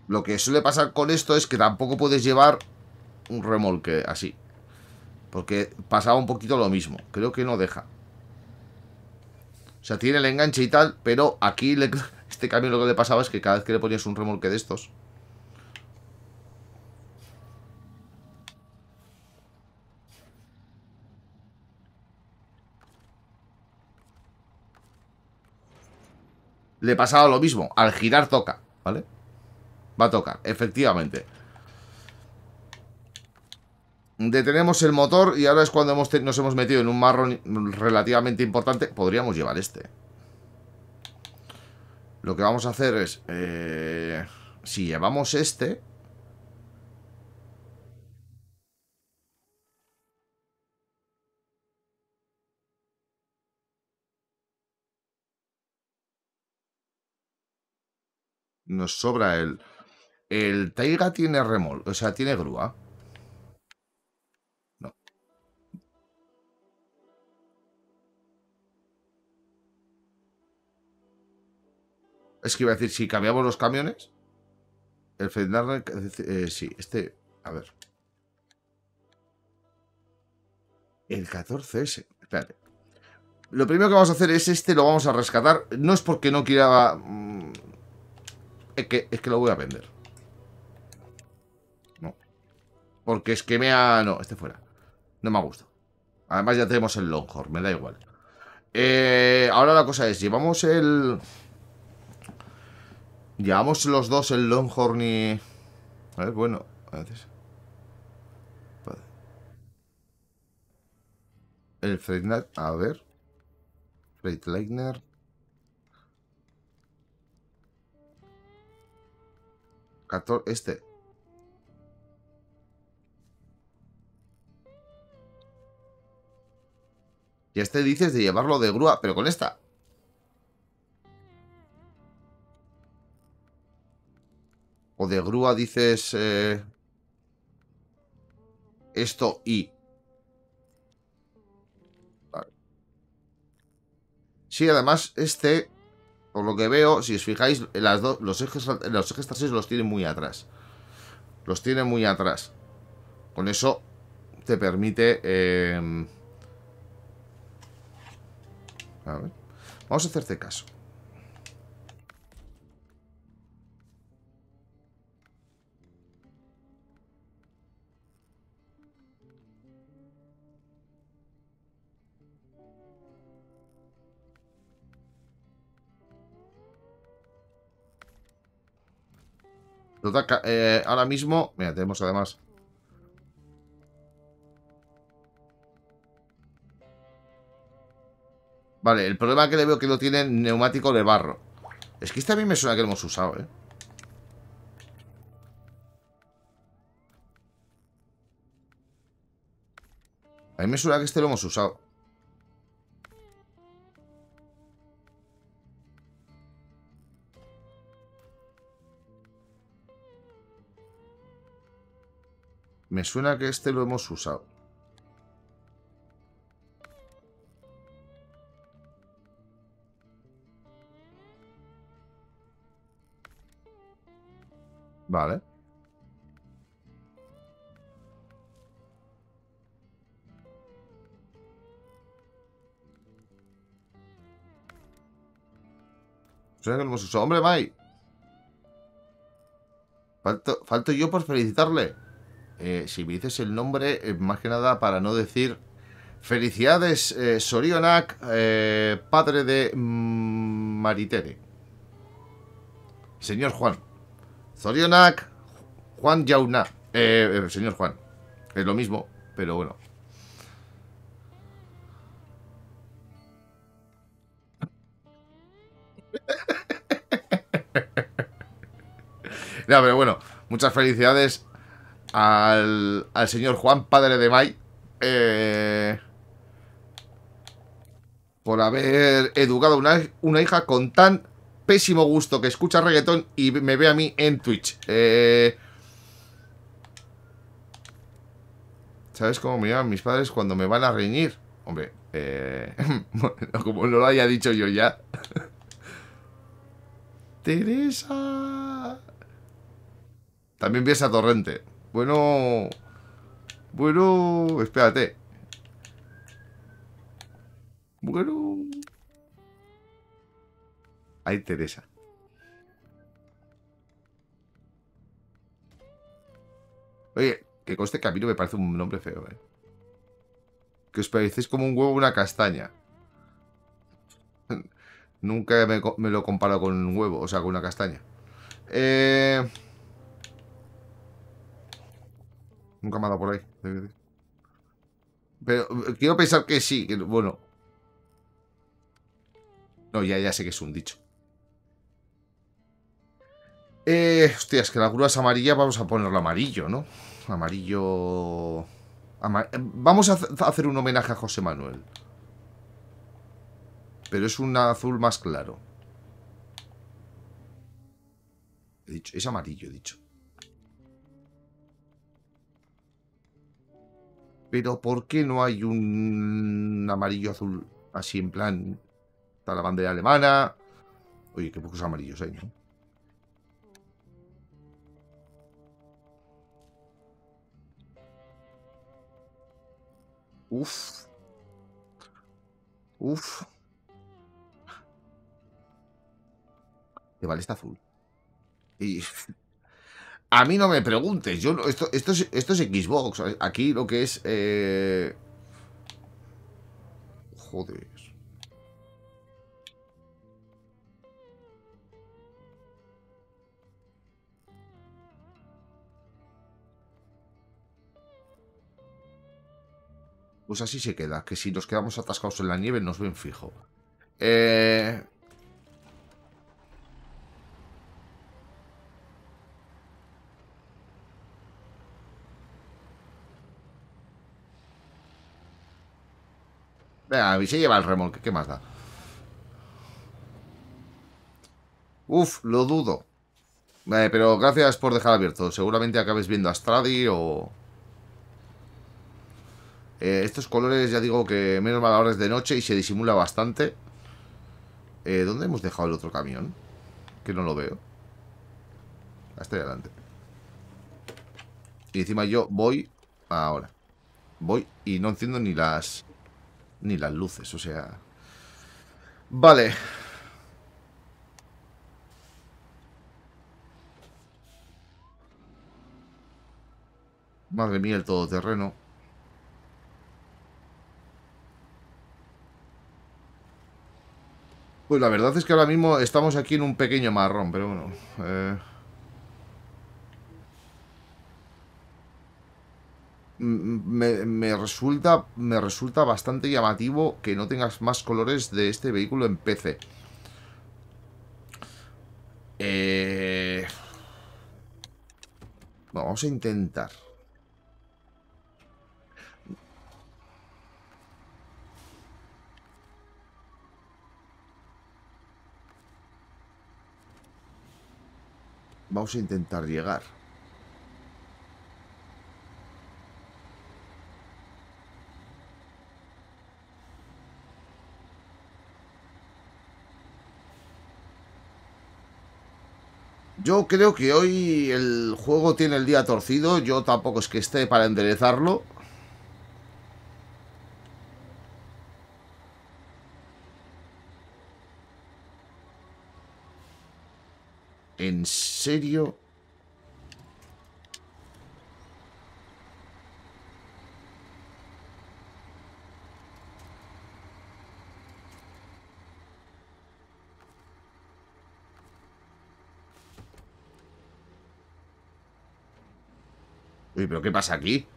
Lo que suele pasar con esto es que tampoco puedes llevar un remolque así. Porque pasaba un poquito lo mismo. Creo que no deja. O sea, tiene el enganche y tal, pero aquí este cambio lo que le pasaba es que cada vez que le ponías un remolque de estos... Le pasaba lo mismo, al girar toca, ¿vale? Va a tocar, efectivamente Detenemos el motor y ahora es cuando nos hemos metido en un marrón relativamente importante. Podríamos llevar este. Lo que vamos a hacer es... Eh, si llevamos este... Nos sobra el... El Taiga tiene remol, o sea, tiene grúa. Es que iba a decir, si cambiamos los camiones, el Fendarna, eh, eh, sí, este, a ver. El 14S, espérate. Lo primero que vamos a hacer es este, lo vamos a rescatar. No es porque no quiera... Mm, es, que, es que lo voy a vender. No. Porque es que me ha... No, este fuera. No me ha gustado. Además ya tenemos el Longhorn, me da igual. Eh, ahora la cosa es, llevamos el... Llevamos los dos el Longhorn y... A ver, bueno, a veces... El a ver... Freightlightner... Este... Y este dices de llevarlo de grúa, pero con esta O de grúa dices... Eh, esto y... Sí, además este, por lo que veo, si os fijáis, los, ejes, los ejes traseros los tiene muy atrás. Los tiene muy atrás. Con eso te permite... Eh, vamos a hacerte caso. Eh, ahora mismo... Mira, tenemos además... Vale, el problema que le veo que no tiene neumático de barro. Es que este a mí me suena que lo hemos usado, ¿eh? A mí me suena que este lo hemos usado. Me suena que este lo hemos usado. Vale. Suena que lo hemos usado. ¡Hombre, May! falto yo por felicitarle. Eh, si me dices el nombre, eh, más que nada para no decir felicidades, eh, Sorionak, eh, padre de mm, Maritere. Señor Juan. Sorionak, Juan Yauna. señor Juan. Es lo mismo, pero bueno. no, pero bueno, muchas felicidades al, señor Juan, padre de Mai, eh, por haber educado una, una hija con tan pésimo gusto que escucha reggaetón y me ve a mí en Twitch. Eh, ¿Sabes cómo me llaman mis padres cuando me van a reñir? Hombre, eh, como no lo haya dicho yo ya. Teresa. También piensa a Torrente. Bueno. Bueno. Espérate. Bueno. Ahí Teresa. Oye, que coste que a me parece un nombre feo, ¿eh? Que os parecéis como un huevo una castaña. Nunca me, me, lo comparo con un huevo, o sea, con una castaña. Eh, Nunca me ha dado por ahí. Pero eh, quiero pensar que sí, que bueno. No, ya, ya sé que es un dicho. Eh, hostias, que la grúa es amarilla, vamos a ponerlo amarillo, ¿no? Amarillo... Eh, vamos a hacer un homenaje a José Manuel. Pero es un azul más claro. dicho, es amarillo, he dicho. Pero ¿por qué no hay un amarillo azul así en plan? Está la bandera alemana. Oye, qué pocos amarillos hay, ¿no? Uf. Uf. Que vale está azul. Y A mí no me preguntes. Yo esto, esto, es, Xbox. Aquí lo que es. Eh, joder. Pues así se queda, que si nos quedamos atascados en la nieve nos ven fijo. Eh, mí se lleva el remolque, ¿qué más da? Uf, lo dudo. Vale, pero gracias por dejar abierto. Seguramente acabes viendo a Stradi o... Eh, estos colores, ya digo que menos mal es de noche y se disimula bastante. Eh, ¿Dónde hemos dejado el otro camión? Que no lo veo. Hasta adelante. Y encima yo voy ahora. Voy y no enciendo ni las ni las luces, o sea... Vale. Madre mía, el todoterreno. Pues la verdad es que ahora mismo estamos aquí en un pequeño marrón, pero bueno... Eh. me, resulta, me resulta bastante llamativo que no tengas más colores de este vehículo en PC. Eh, vamos a intentar. Vamos a intentar llegar. Yo creo que hoy el juego tiene el día torcido. Yo tampoco es que esté para enderezarlo. ¿En serio? pero ¿qué pasa aquí?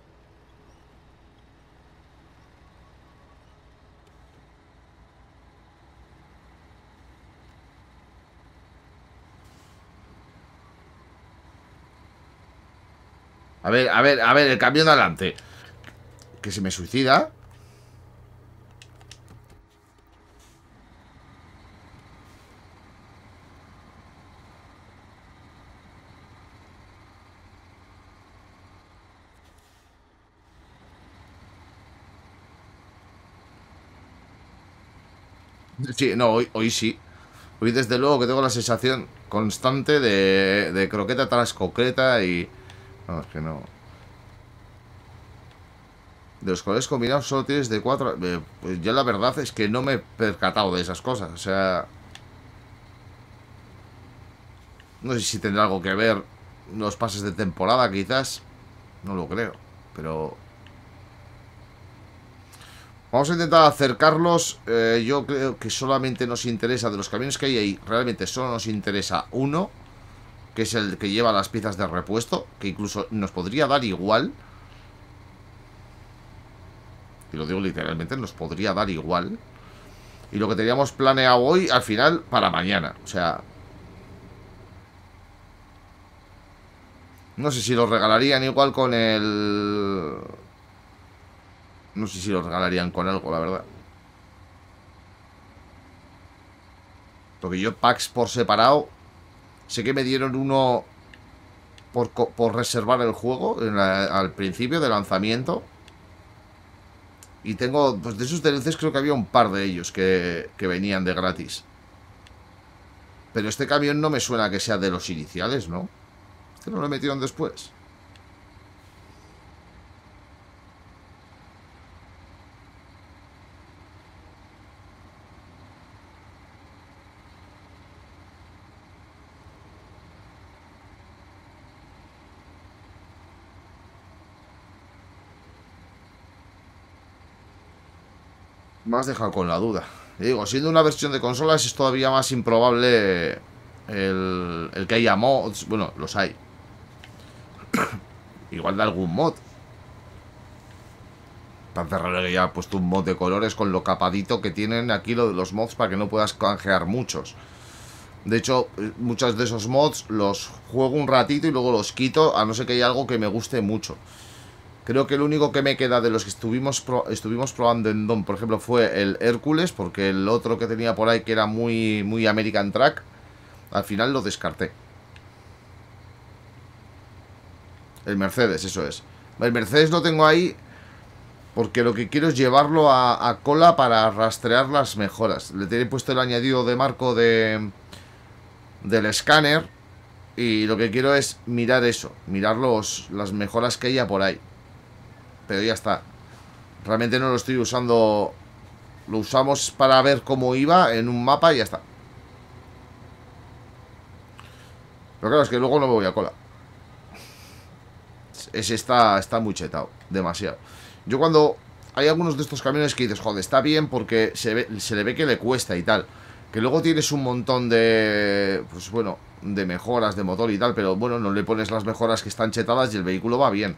A ver, a ver, a ver, el cambio de adelante. Que se me suicida. Sí, no, hoy, sí. Hoy desde luego que tengo la sensación constante de, croqueta tras concreta y... No, es que no... De los colores combinados solo tienes de cuatro... Eh, pues yo la verdad es que no me he percatado de esas cosas, o sea... No sé si tendrá algo que ver los pases de temporada, quizás. No lo creo, pero... Vamos a intentar acercarlos. Eh, yo creo que solamente nos interesa, de los camiones que hay ahí, realmente solo nos interesa uno, que es el que lleva las piezas de repuesto, que incluso nos podría dar igual. Y lo digo literalmente, nos podría dar igual. Y lo que teníamos planeado hoy, al final, para mañana. O sea... No sé si lo regalarían igual con el... No sé si lo regalarían con algo, la verdad. Porque yo packs por separado... Sé que me dieron uno por, reservar el juego al principio de lanzamiento. Y tengo, pues de esos DLCs creo que había un par de ellos que, que venían de gratis. Pero este camión no me suena que sea de los iniciales, ¿no? Este no lo metieron después. más deja con la duda. Digo, siendo una versión de consolas es todavía más improbable el, que haya mods. Bueno, los hay. Igual de algún mod. Tan cerrado que ya ha puesto un mod de colores con lo capadito que tienen aquí lo de los mods para que no puedas canjear muchos. De hecho, muchos de esos mods los juego un ratito y luego los quito, a no ser que haya algo que me guste mucho. Creo que el único que me queda de los que estuvimos, estuvimos probando en Dom, por ejemplo, fue el Hércules, porque el otro que tenía por ahí que era muy, muy American Track, al final lo descarté. El Mercedes, eso es. El Mercedes lo tengo ahí porque lo que quiero es llevarlo a, cola para rastrear las mejoras. Le tiene puesto el añadido de marco de del escáner y lo que quiero es mirar eso, mirar las mejoras que haya por ahí pero ya está. Realmente no lo estoy usando... Lo usamos para ver cómo iba en un mapa y ya está. Pero claro, es que luego no me voy a cola. Ese está, está muy chetado, demasiado. Yo cuando hay algunos de estos camiones que dices, joder, está bien porque se, se le ve que le cuesta y tal. Que luego tienes un montón de, pues bueno, de mejoras de motor y tal, pero bueno, no le pones las mejoras que están chetadas y el vehículo va bien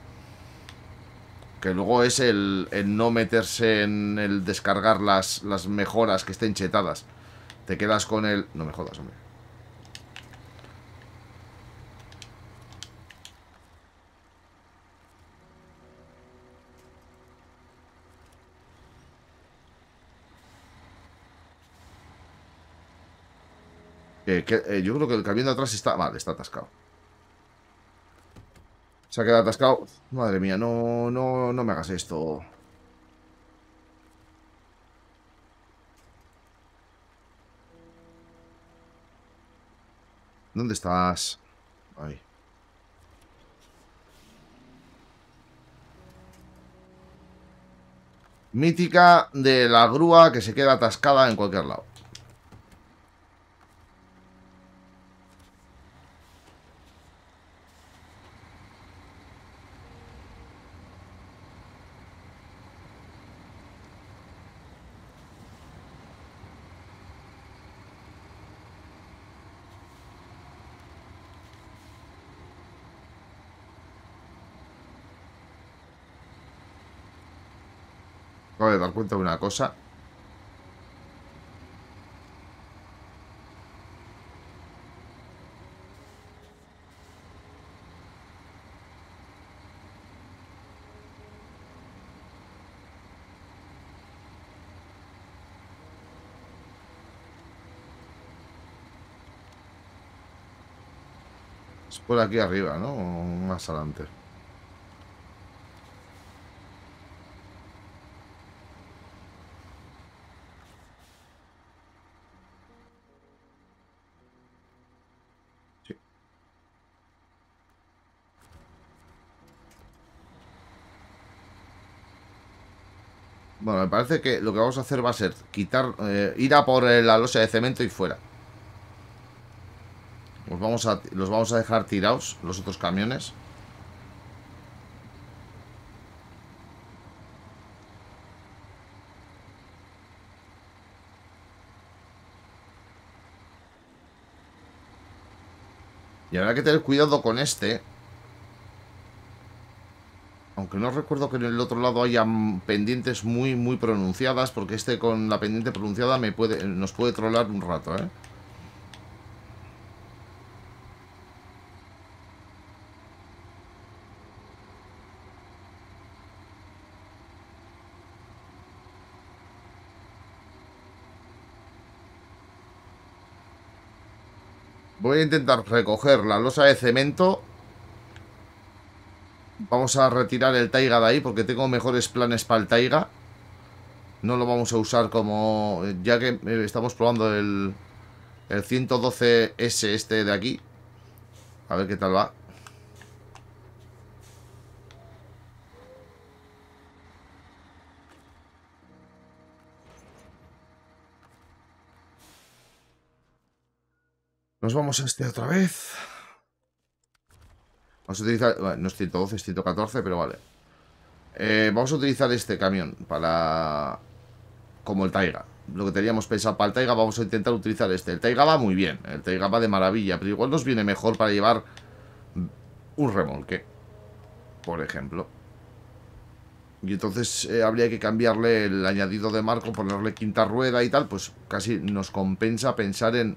que luego es el, no meterse en el descargar las, las mejoras que estén chetadas. Te quedas con el... No me jodas, hombre. Eh, eh, yo creo que el camión de atrás está... Vale, está atascado. Se ha quedado atascado. Madre mía, no, no, no me hagas esto. ¿Dónde estás? Ahí. Mítica de la grúa que se queda atascada en cualquier lado. dar cuenta de una cosa. Es por aquí arriba, ¿no? más adelante. parece que lo que vamos a hacer va a ser quitar, eh, ir a por eh, la losa de cemento y fuera. vamos, a, los vamos a dejar tirados, los otros camiones. Y habrá que tener cuidado con este, aunque no recuerdo que en el otro lado haya pendientes muy, muy pronunciadas, porque este con la pendiente pronunciada me puede, nos puede trolar un rato, ¿eh? Voy a intentar recoger la losa de cemento Vamos a retirar el Taiga de ahí porque tengo mejores planes para el Taiga. No lo vamos a usar como... Ya que eh, estamos probando el, el 112S este de aquí. A ver qué tal va. Nos vamos a este otra vez. Vamos a utilizar... Bueno, no es 112, es 114, pero vale. Eh, vamos a utilizar este camión para... Como el Taiga. Lo que teníamos pensado para el Taiga, vamos a intentar utilizar este. El Taiga va muy bien, el Taiga va de maravilla, pero igual nos viene mejor para llevar un remolque, por ejemplo. Y entonces eh, habría que cambiarle el añadido de marco, ponerle quinta rueda y tal, pues casi nos compensa pensar en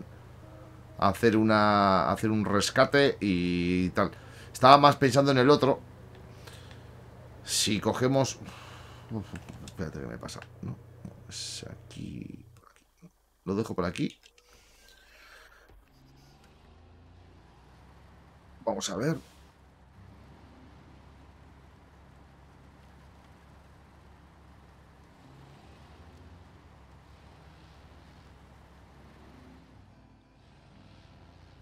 hacer, una, hacer un rescate y tal. Estaba más pensando en el otro. Si cogemos... espérate que me pasa. No, es aquí. Lo dejo por aquí. Vamos a ver.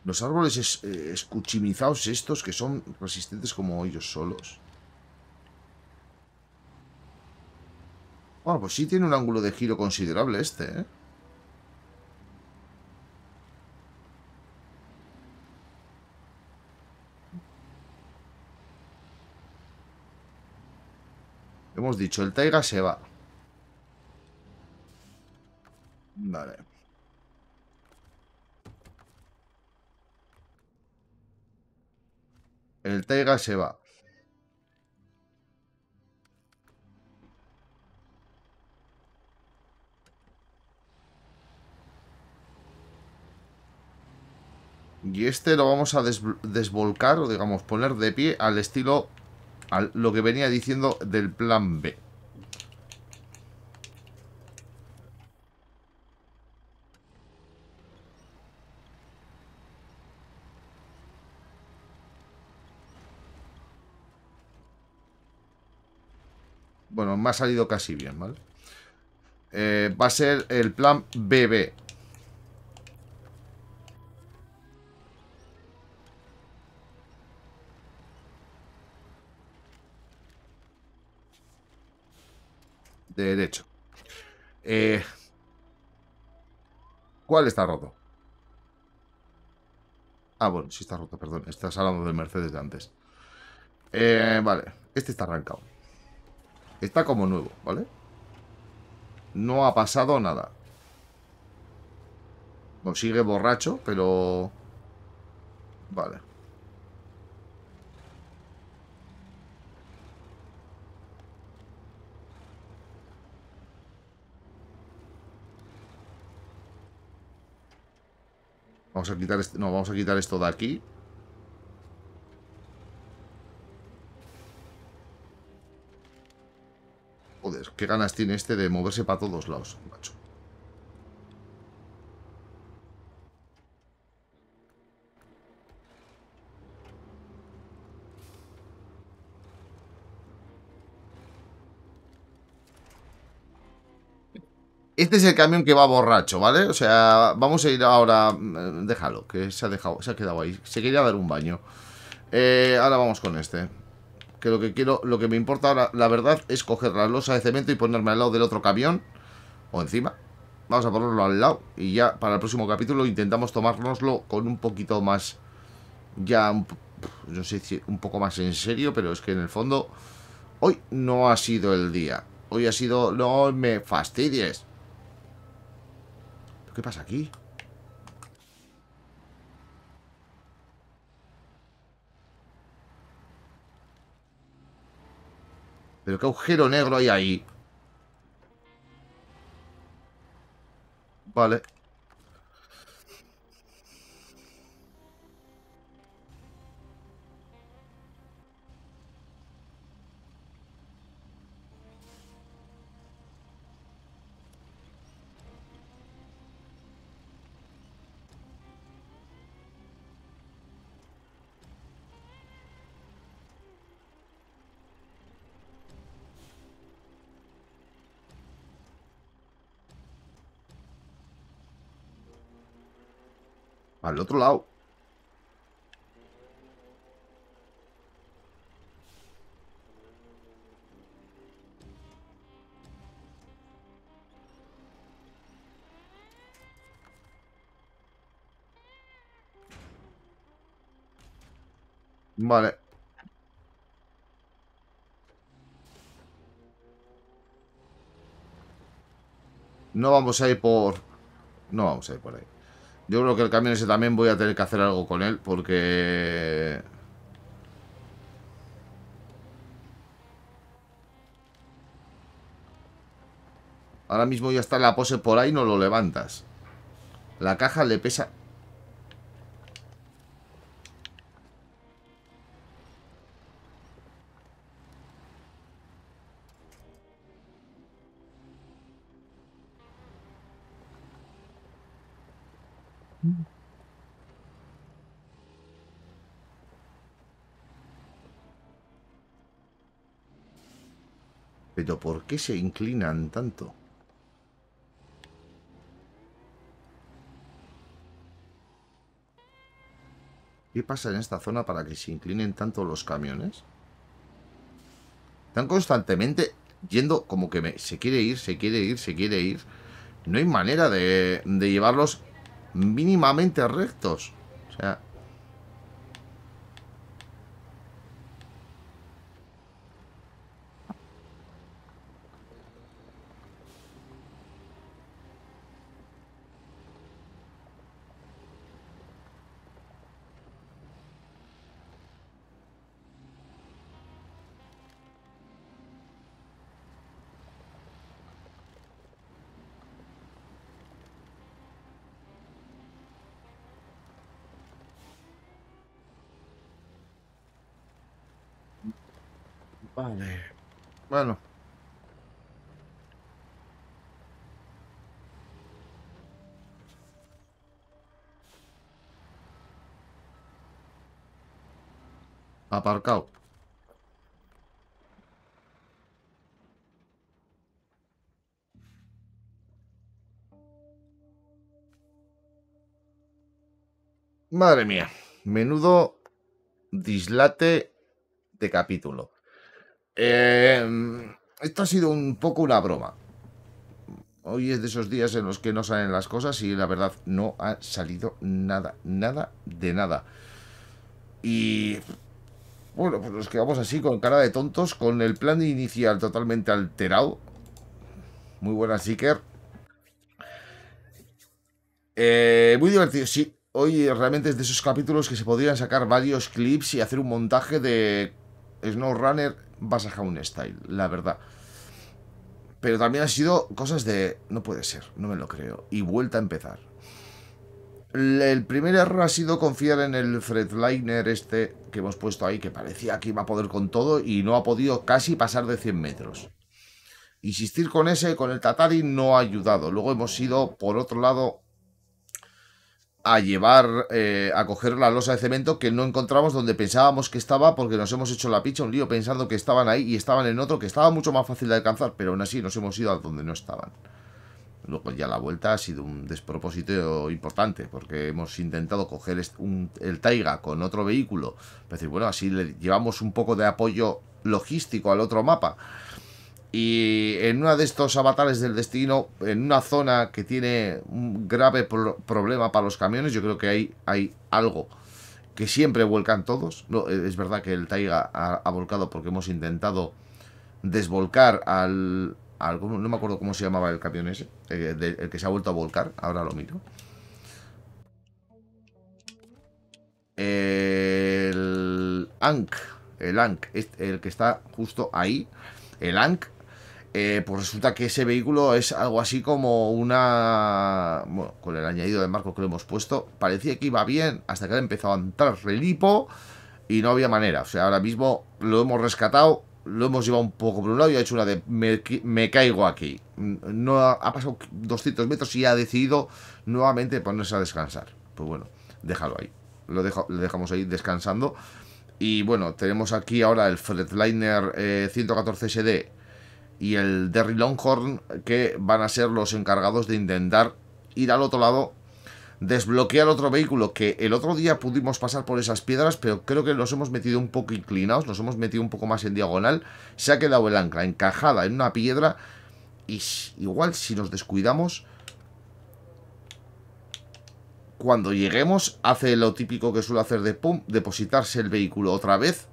Los árboles eh, escuchimizados estos que son resistentes como ellos solos. Bueno, ah, pues sí tiene un ángulo de giro considerable este, ¿eh? Hemos dicho, el Taiga se va. Vale. El Taiga se va. Y este lo vamos a desvolcar, o digamos, poner de pie al estilo, a lo que venía diciendo del plan B. Bueno, me ha salido casi bien, ¿vale? Eh, va a ser el plan BB. De derecho. Eh, ¿Cuál está roto? Ah, bueno, sí está roto, perdón. Estás hablando del Mercedes de antes. Eh, vale, este está arrancado. Está como nuevo, ¿vale? No ha pasado nada. consigue sigue borracho, pero... Vale. Vamos a quitar este, No, vamos a quitar esto de aquí qué ganas tiene este de moverse para todos lados, macho. Este es el camión que va borracho, ¿vale? O sea, vamos a ir ahora... Mm, déjalo, que se ha dejado, se ha quedado ahí. Se quería dar un baño. Eh, ahora vamos con este que lo que quiero, lo que me importa ahora, la verdad, es coger la losa de cemento y ponerme al lado del otro camión o encima. Vamos a ponerlo al lado y ya para el próximo capítulo intentamos tomárnoslo con un poquito más, ya, no sé si un poco más en serio, pero es que en el fondo hoy no ha sido el día. Hoy ha sido, no me fastidies. ¿Qué pasa aquí? qué agujero negro hay ahí. Vale. Al otro lado. Vale. No vamos a ir por... No vamos a ir por ahí. Yo creo que el camión ese también voy a tener que hacer algo con él porque... Ahora mismo ya está la pose por ahí, no lo levantas. La caja le pesa qué se inclinan tanto? ¿Qué pasa en esta zona para que se inclinen tanto los camiones? Están constantemente yendo como que se quiere ir, se quiere ir, se quiere ir. No hay manera de, de llevarlos mínimamente rectos. O sea, aparcado. Madre mía, menudo dislate de capítulo. Em, esto ha sido un poco una broma. Hoy es de esos días en los que no salen las cosas y la verdad no ha salido nada, nada de nada. Y bueno, pues nos quedamos así con cara de tontos, con el plan inicial totalmente alterado. Muy buena Seeker. Eh, muy divertido, sí. Hoy realmente es de esos capítulos que se podrían sacar varios clips y hacer un montaje de SnowRunner un Style, la verdad. Pero también ha sido cosas de... No puede ser, no me lo creo. Y vuelta a empezar. El primer error ha sido confiar en el Fredliner este que hemos puesto ahí, que parecía que iba a poder con todo y no ha podido casi pasar de 100 metros. Insistir con ese, con el Tatari, no ha ayudado. Luego hemos ido, por otro lado, a llevar, eh, a coger la losa de cemento que no encontramos donde pensábamos que estaba porque nos hemos hecho la picha, un lío pensando que estaban ahí y estaban en otro que estaba mucho más fácil de alcanzar, pero aún así nos hemos ido a donde no estaban. Luego ya la vuelta ha sido un despropósito importante, porque hemos intentado coger el Taiga con otro vehículo. Es decir, bueno, así le llevamos un poco de apoyo logístico al otro mapa. Y en una de estos avatares del destino, en una zona que tiene un grave problema para los camiones, yo creo que hay, hay algo que siempre vuelcan todos. No, eh, es verdad que el Taiga ha volcado porque hemos intentado desvolcar al, no me acuerdo cómo se llamaba el camión ese, eh, el, que se ha vuelto a volcar, ahora lo miro. El Ankh, el Ankh, el que está justo ahí, el Ankh, eh, pues resulta que ese vehículo es algo así como una... Bueno, con el añadido de marco que lo hemos puesto, parecía que iba bien hasta que ha empezado a entrar relipo y no había manera. O sea, ahora mismo lo hemos rescatado lo hemos llevado un poco por un lado y ha hecho una de me, caigo aquí. No ha, pasado 200 metros y ha decidido nuevamente ponerse a descansar. Pues bueno, déjalo ahí. Lo, dejamos ahí descansando. Y bueno, tenemos aquí ahora el Fredliner 114SD eh, y el Derry Longhorn que van a ser los encargados de intentar ir al otro lado desbloquear otro vehículo, que el otro día pudimos pasar por esas piedras, pero creo que nos hemos metido un poco inclinados, nos hemos metido un poco más en diagonal, se ha quedado el ancla encajada en una piedra, y igual si nos descuidamos, cuando lleguemos, hace lo típico que suele hacer de pum, depositarse el vehículo otra vez,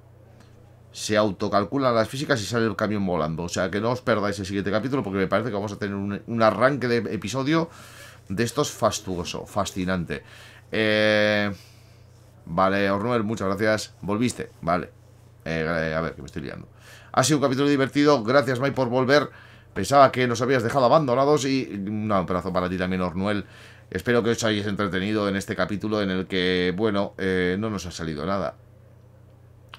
se autocalculan las físicas y sale el camión volando. O sea que no os perdáis el siguiente capítulo porque me parece que vamos a tener un, un arranque de episodio de estos fastuoso, fascinante. Eh, vale, Ornuel, muchas gracias. Volviste, vale. Eh, a ver, que me estoy liando. Ha sido un capítulo divertido. Gracias, Mai por volver. Pensaba que nos habías dejado abandonados y un abrazo para ti también, Ornuel. Espero que os hayáis entretenido en este capítulo en el que, bueno, eh, no nos ha salido nada.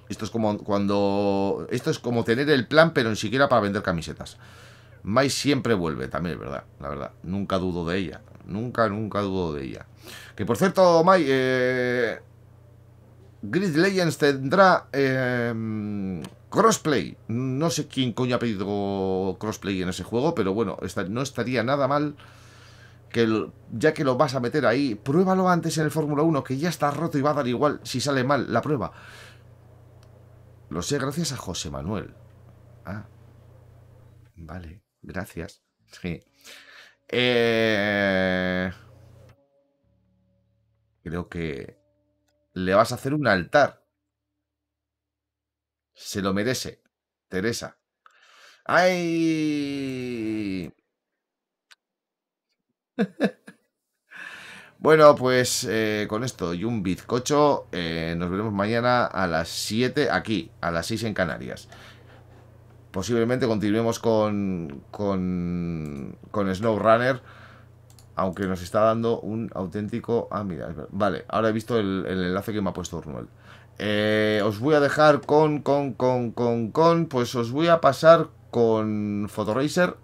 Esto es como cuando. Esto es como tener el plan, pero ni siquiera para vender camisetas. Mai siempre vuelve, también es verdad, la verdad. Nunca dudo de ella. Nunca, nunca dudo de ella. Que por cierto, May, eh, Grid Legends tendrá em, crossplay. No sé quién coño ha pedido crossplay en ese juego, pero bueno, no estaría nada mal. Que ya que lo vas a meter ahí, pruébalo antes en el Fórmula 1, que ya está roto y va a dar igual si sale mal la prueba. Lo sé gracias a José Manuel. Ah, vale, gracias. Sí. Eh, creo que le vas a hacer un altar. Se lo merece, Teresa. ¡Ay! bueno, pues eh, con esto y un bizcocho, eh, nos veremos mañana a las 7 aquí, a las 6 en Canarias. Posiblemente continuemos con, con, con SnowRunner, aunque nos está dando un auténtico... Ah, mira, vale, ahora he visto el, enlace que me ha puesto Urnuel. Eh, os voy a dejar con, con, con, con, con, pues os voy a pasar con Photoracer.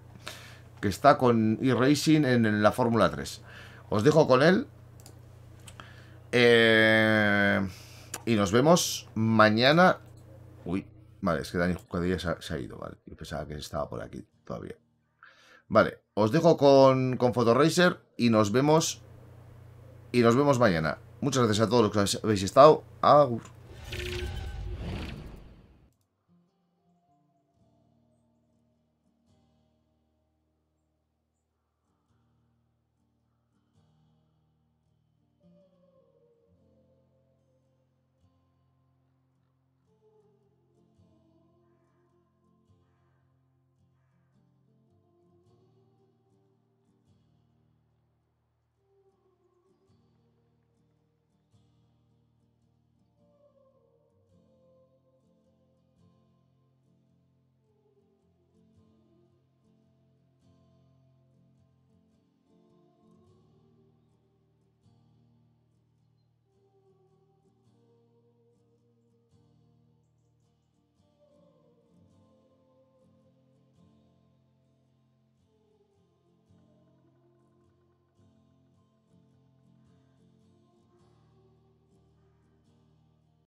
que está con eRacing en, en la Fórmula 3. Os dejo con él. Eh, y nos vemos mañana Vale, es que Dani Jucadilla se ha, se ha ido, vale. Yo pensaba que estaba por aquí todavía. Vale, os dejo con, con Photoracer y nos vemos. Y nos vemos mañana. Muchas gracias a todos los que habéis estado. Agur.